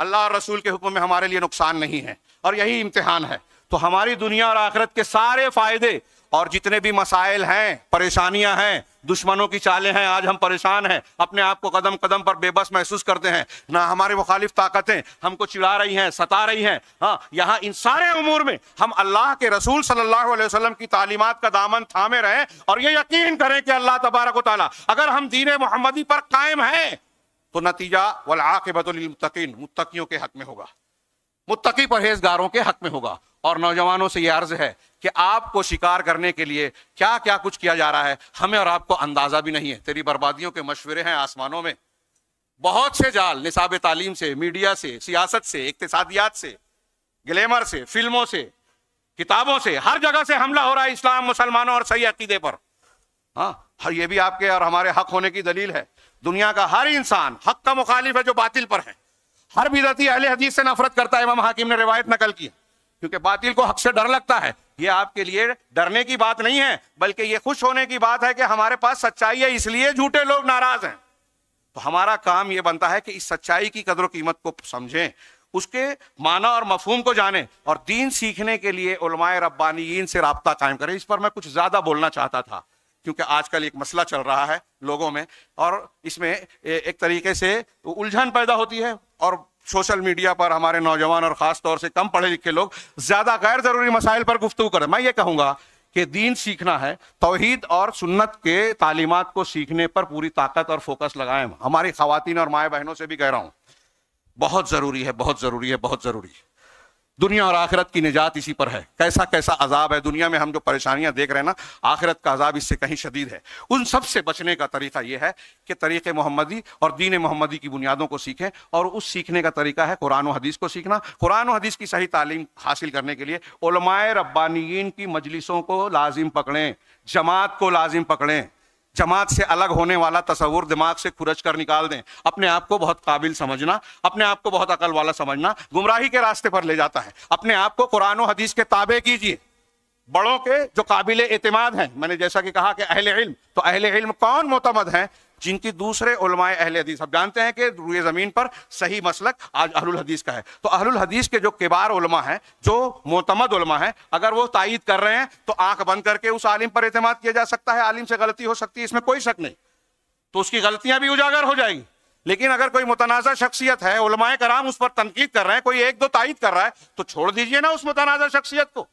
अल्लाह और रसूल के हुक्म में हमारे लिए नुकसान नहीं है और यही इम्तिहान है तो हमारी दुनिया और आखिरत के सारे फायदे और जितने भी मसाइल हैं परेशानियां हैं दुश्मनों की चालें हैं आज हम परेशान हैं अपने आप को कदम कदम पर बेबस महसूस करते हैं ना हमारे मुखालिफ ताकतें हमको चिड़ा रही हैं सता रही हैं हाँ यहाँ इन सारे उमूर में हम अल्लाह के रसूल सल्लल्लाहु अलैहि वसल्लम की तालीमत का दामन थामे रहें और ये यकीन करें कि अल्लाह तबारक ताली अगर हम दीन मोहम्मदी पर कायम हैं तो नतीजा वल आकबतुलमतकीन मुत्तकियों के हक में होगा मुतकी परहेजगारों के हक में होगा और नौजवानों से ये अर्ज है कि आपको शिकार करने के लिए क्या क्या कुछ किया जा रहा है हमें और आपको अंदाजा भी नहीं है तेरी बर्बादियों के मशवरे हैं आसमानों में बहुत से जाल निसाब तालीम से मीडिया से सियासत से इकतसादियात से ग्लैमर से फिल्मों से किताबों से हर जगह से हमला हो रहा है इस्लाम मुसलमानों और सही अकीदे पर हाँ ये भी आपके और हमारे हक होने की दलील है दुनिया का हर इंसान हक का मुखालिफ है जो बातिल पर है हर बिदती अहले हदीस से नफरत करता है इमाम हाकिम ने रिवायत नकल की है क्योंकि बातिल को हक से डर लगता है ये आपके लिए डरने की बात नहीं है बल्कि ये खुश होने की बात है कि हमारे पास सच्चाई है इसलिए झूठे लोग नाराज हैं तो हमारा काम ये बनता है कि इस सच्चाई की कदर कीमत को समझें उसके माना और मफहूम को जाने और दीन सीखने के लिए उलमाए रब्बानी से रबता कायम करें इस पर मैं कुछ ज़्यादा बोलना चाहता था क्योंकि आजकल एक मसला चल रहा है लोगों में और इसमें एक तरीके से उलझन पैदा होती है और सोशल मीडिया पर हमारे नौजवान और ख़ास तौर से कम पढ़े लिखे लोग ज़्यादा गैर ज़रूरी मसाइल पर गुफ्तु करें मैं ये कहूँगा कि दीन सीखना है तोहहीद और सुन्नत के तालीमत को सीखने पर पूरी ताकत और फोकस लगाएं हमारी खातन और माए बहनों से भी कह रहा हूँ बहुत ज़रूरी है बहुत ज़रूरी है बहुत ज़रूरी है दुनिया और आखिरत की निजात इसी पर है कैसा कैसा अजाब है दुनिया में हम जो परेशानियां देख रहे हैं ना आखिरत का अजाब इससे कहीं शदीद है उन सब से बचने का तरीका यह है कि तरीक़ मोहम्मदी और दीन मोहम्मदी की बुनियादों को सीखें और उस सीखने का तरीका है कुरान हदीस को सीखना कुरान हदीस की सही तालीम हासिल करने के लिए रब्बानी की मजलिसों को लाजिम पकड़ें जमात को लाजिम पकड़ें जमात से अलग होने वाला तस्वुर दिमाग से खुरच कर निकाल दें अपने आप को बहुत काबिल समझना अपने आप को बहुत अकल वाला समझना गुमराही के रास्ते पर ले जाता है अपने आप को कुरान हदीस के ताबे कीजिए बड़ों के जो काबिल एतमाद हैं मैंने जैसा कि कहा कि अहल इल्म तो अहल इल्म कौन मोतमद हैं जिनकी दूसरे उलमाए अहल हदीस अब जानते हैं कि रुए ज़मीन पर सही मसलक आज अहलुल हदीस का है तो अहलुल हदीस के जो किबार उलमा हैं जो मोतमद उलमा हैं अगर वो तायद कर रहे हैं तो आंख बंद करके उस आलिम पर अतमाद किया जा सकता है आलिम से गलती हो सकती है इसमें कोई शक नहीं तो उसकी गलतियां भी उजागर हो जाएंगी लेकिन अगर कोई मुतनाज़ा शख्सियत है उलमाए कराम उस पर तनकीद कर रहे हैं कोई एक दो तायद कर रहा है तो छोड़ दीजिए ना उस मुतनाज़ा शख्सियत को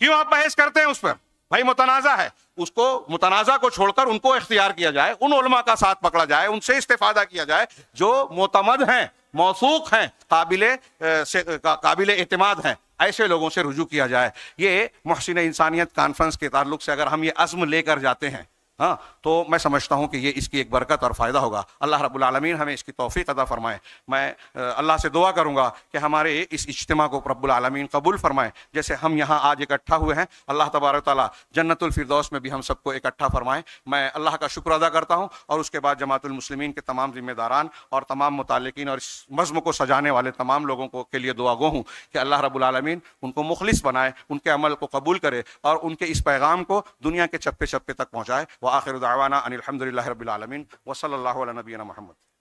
क्यों आप बहस करते हैं उस पर भाई मुतनाज़ा है उसको मुतनाज़ा को छोड़कर उनको इख्तियार किया जाए उन उलमा का साथ पकड़ा जाए उनसे इस्तेफादा किया जाए जो मोतमद हैं मौसूक हैं काबिल काबिल अतमाद हैं ऐसे लोगों से रुजू किया जाए ये महसिन इंसानियत कॉन्फ्रेंस के ताल्लुक से अगर हम ये अज़म लेकर जाते हैं हाँ तो मैं समझता हूँ कि ये इसकी एक बरकत और फ़ायदा होगा अल्लाह रब्बुल आलमीन हमें इसकी तोफ़ी अदा फ़रमाए मैं अल्लाह से दुआ करूँगा कि हमारे इस इज्तिमा को रब्बुल आलमीन कबूल फरमाएं जैसे हम यहाँ आज इकट्ठा हुए हैं अल्लाह तबार ताली जन्नतफरदौस में भी हम सबको इकट्ठा फ़रमाएँ मैं अल्लाह का शुक्र अदा करता हूँ और उसके बाद जमातमसलिमिन के तमाम ज़िम्मेदारान और तमाम मुतालिन और इस मज़म को सजाने वाले तमाम लोगों को के लिए दुआ गो हूँ कि अल्लाह रबालमीन उनको मुखलिस बनाए उनके अमल को कबूल करे और उनके इस पैगाम को दुनिया के चप्पे चप्पे तक पहुँचाए واخر دعوانا ان الحمد لله رب العالمين وصلى الله على نبينا محمد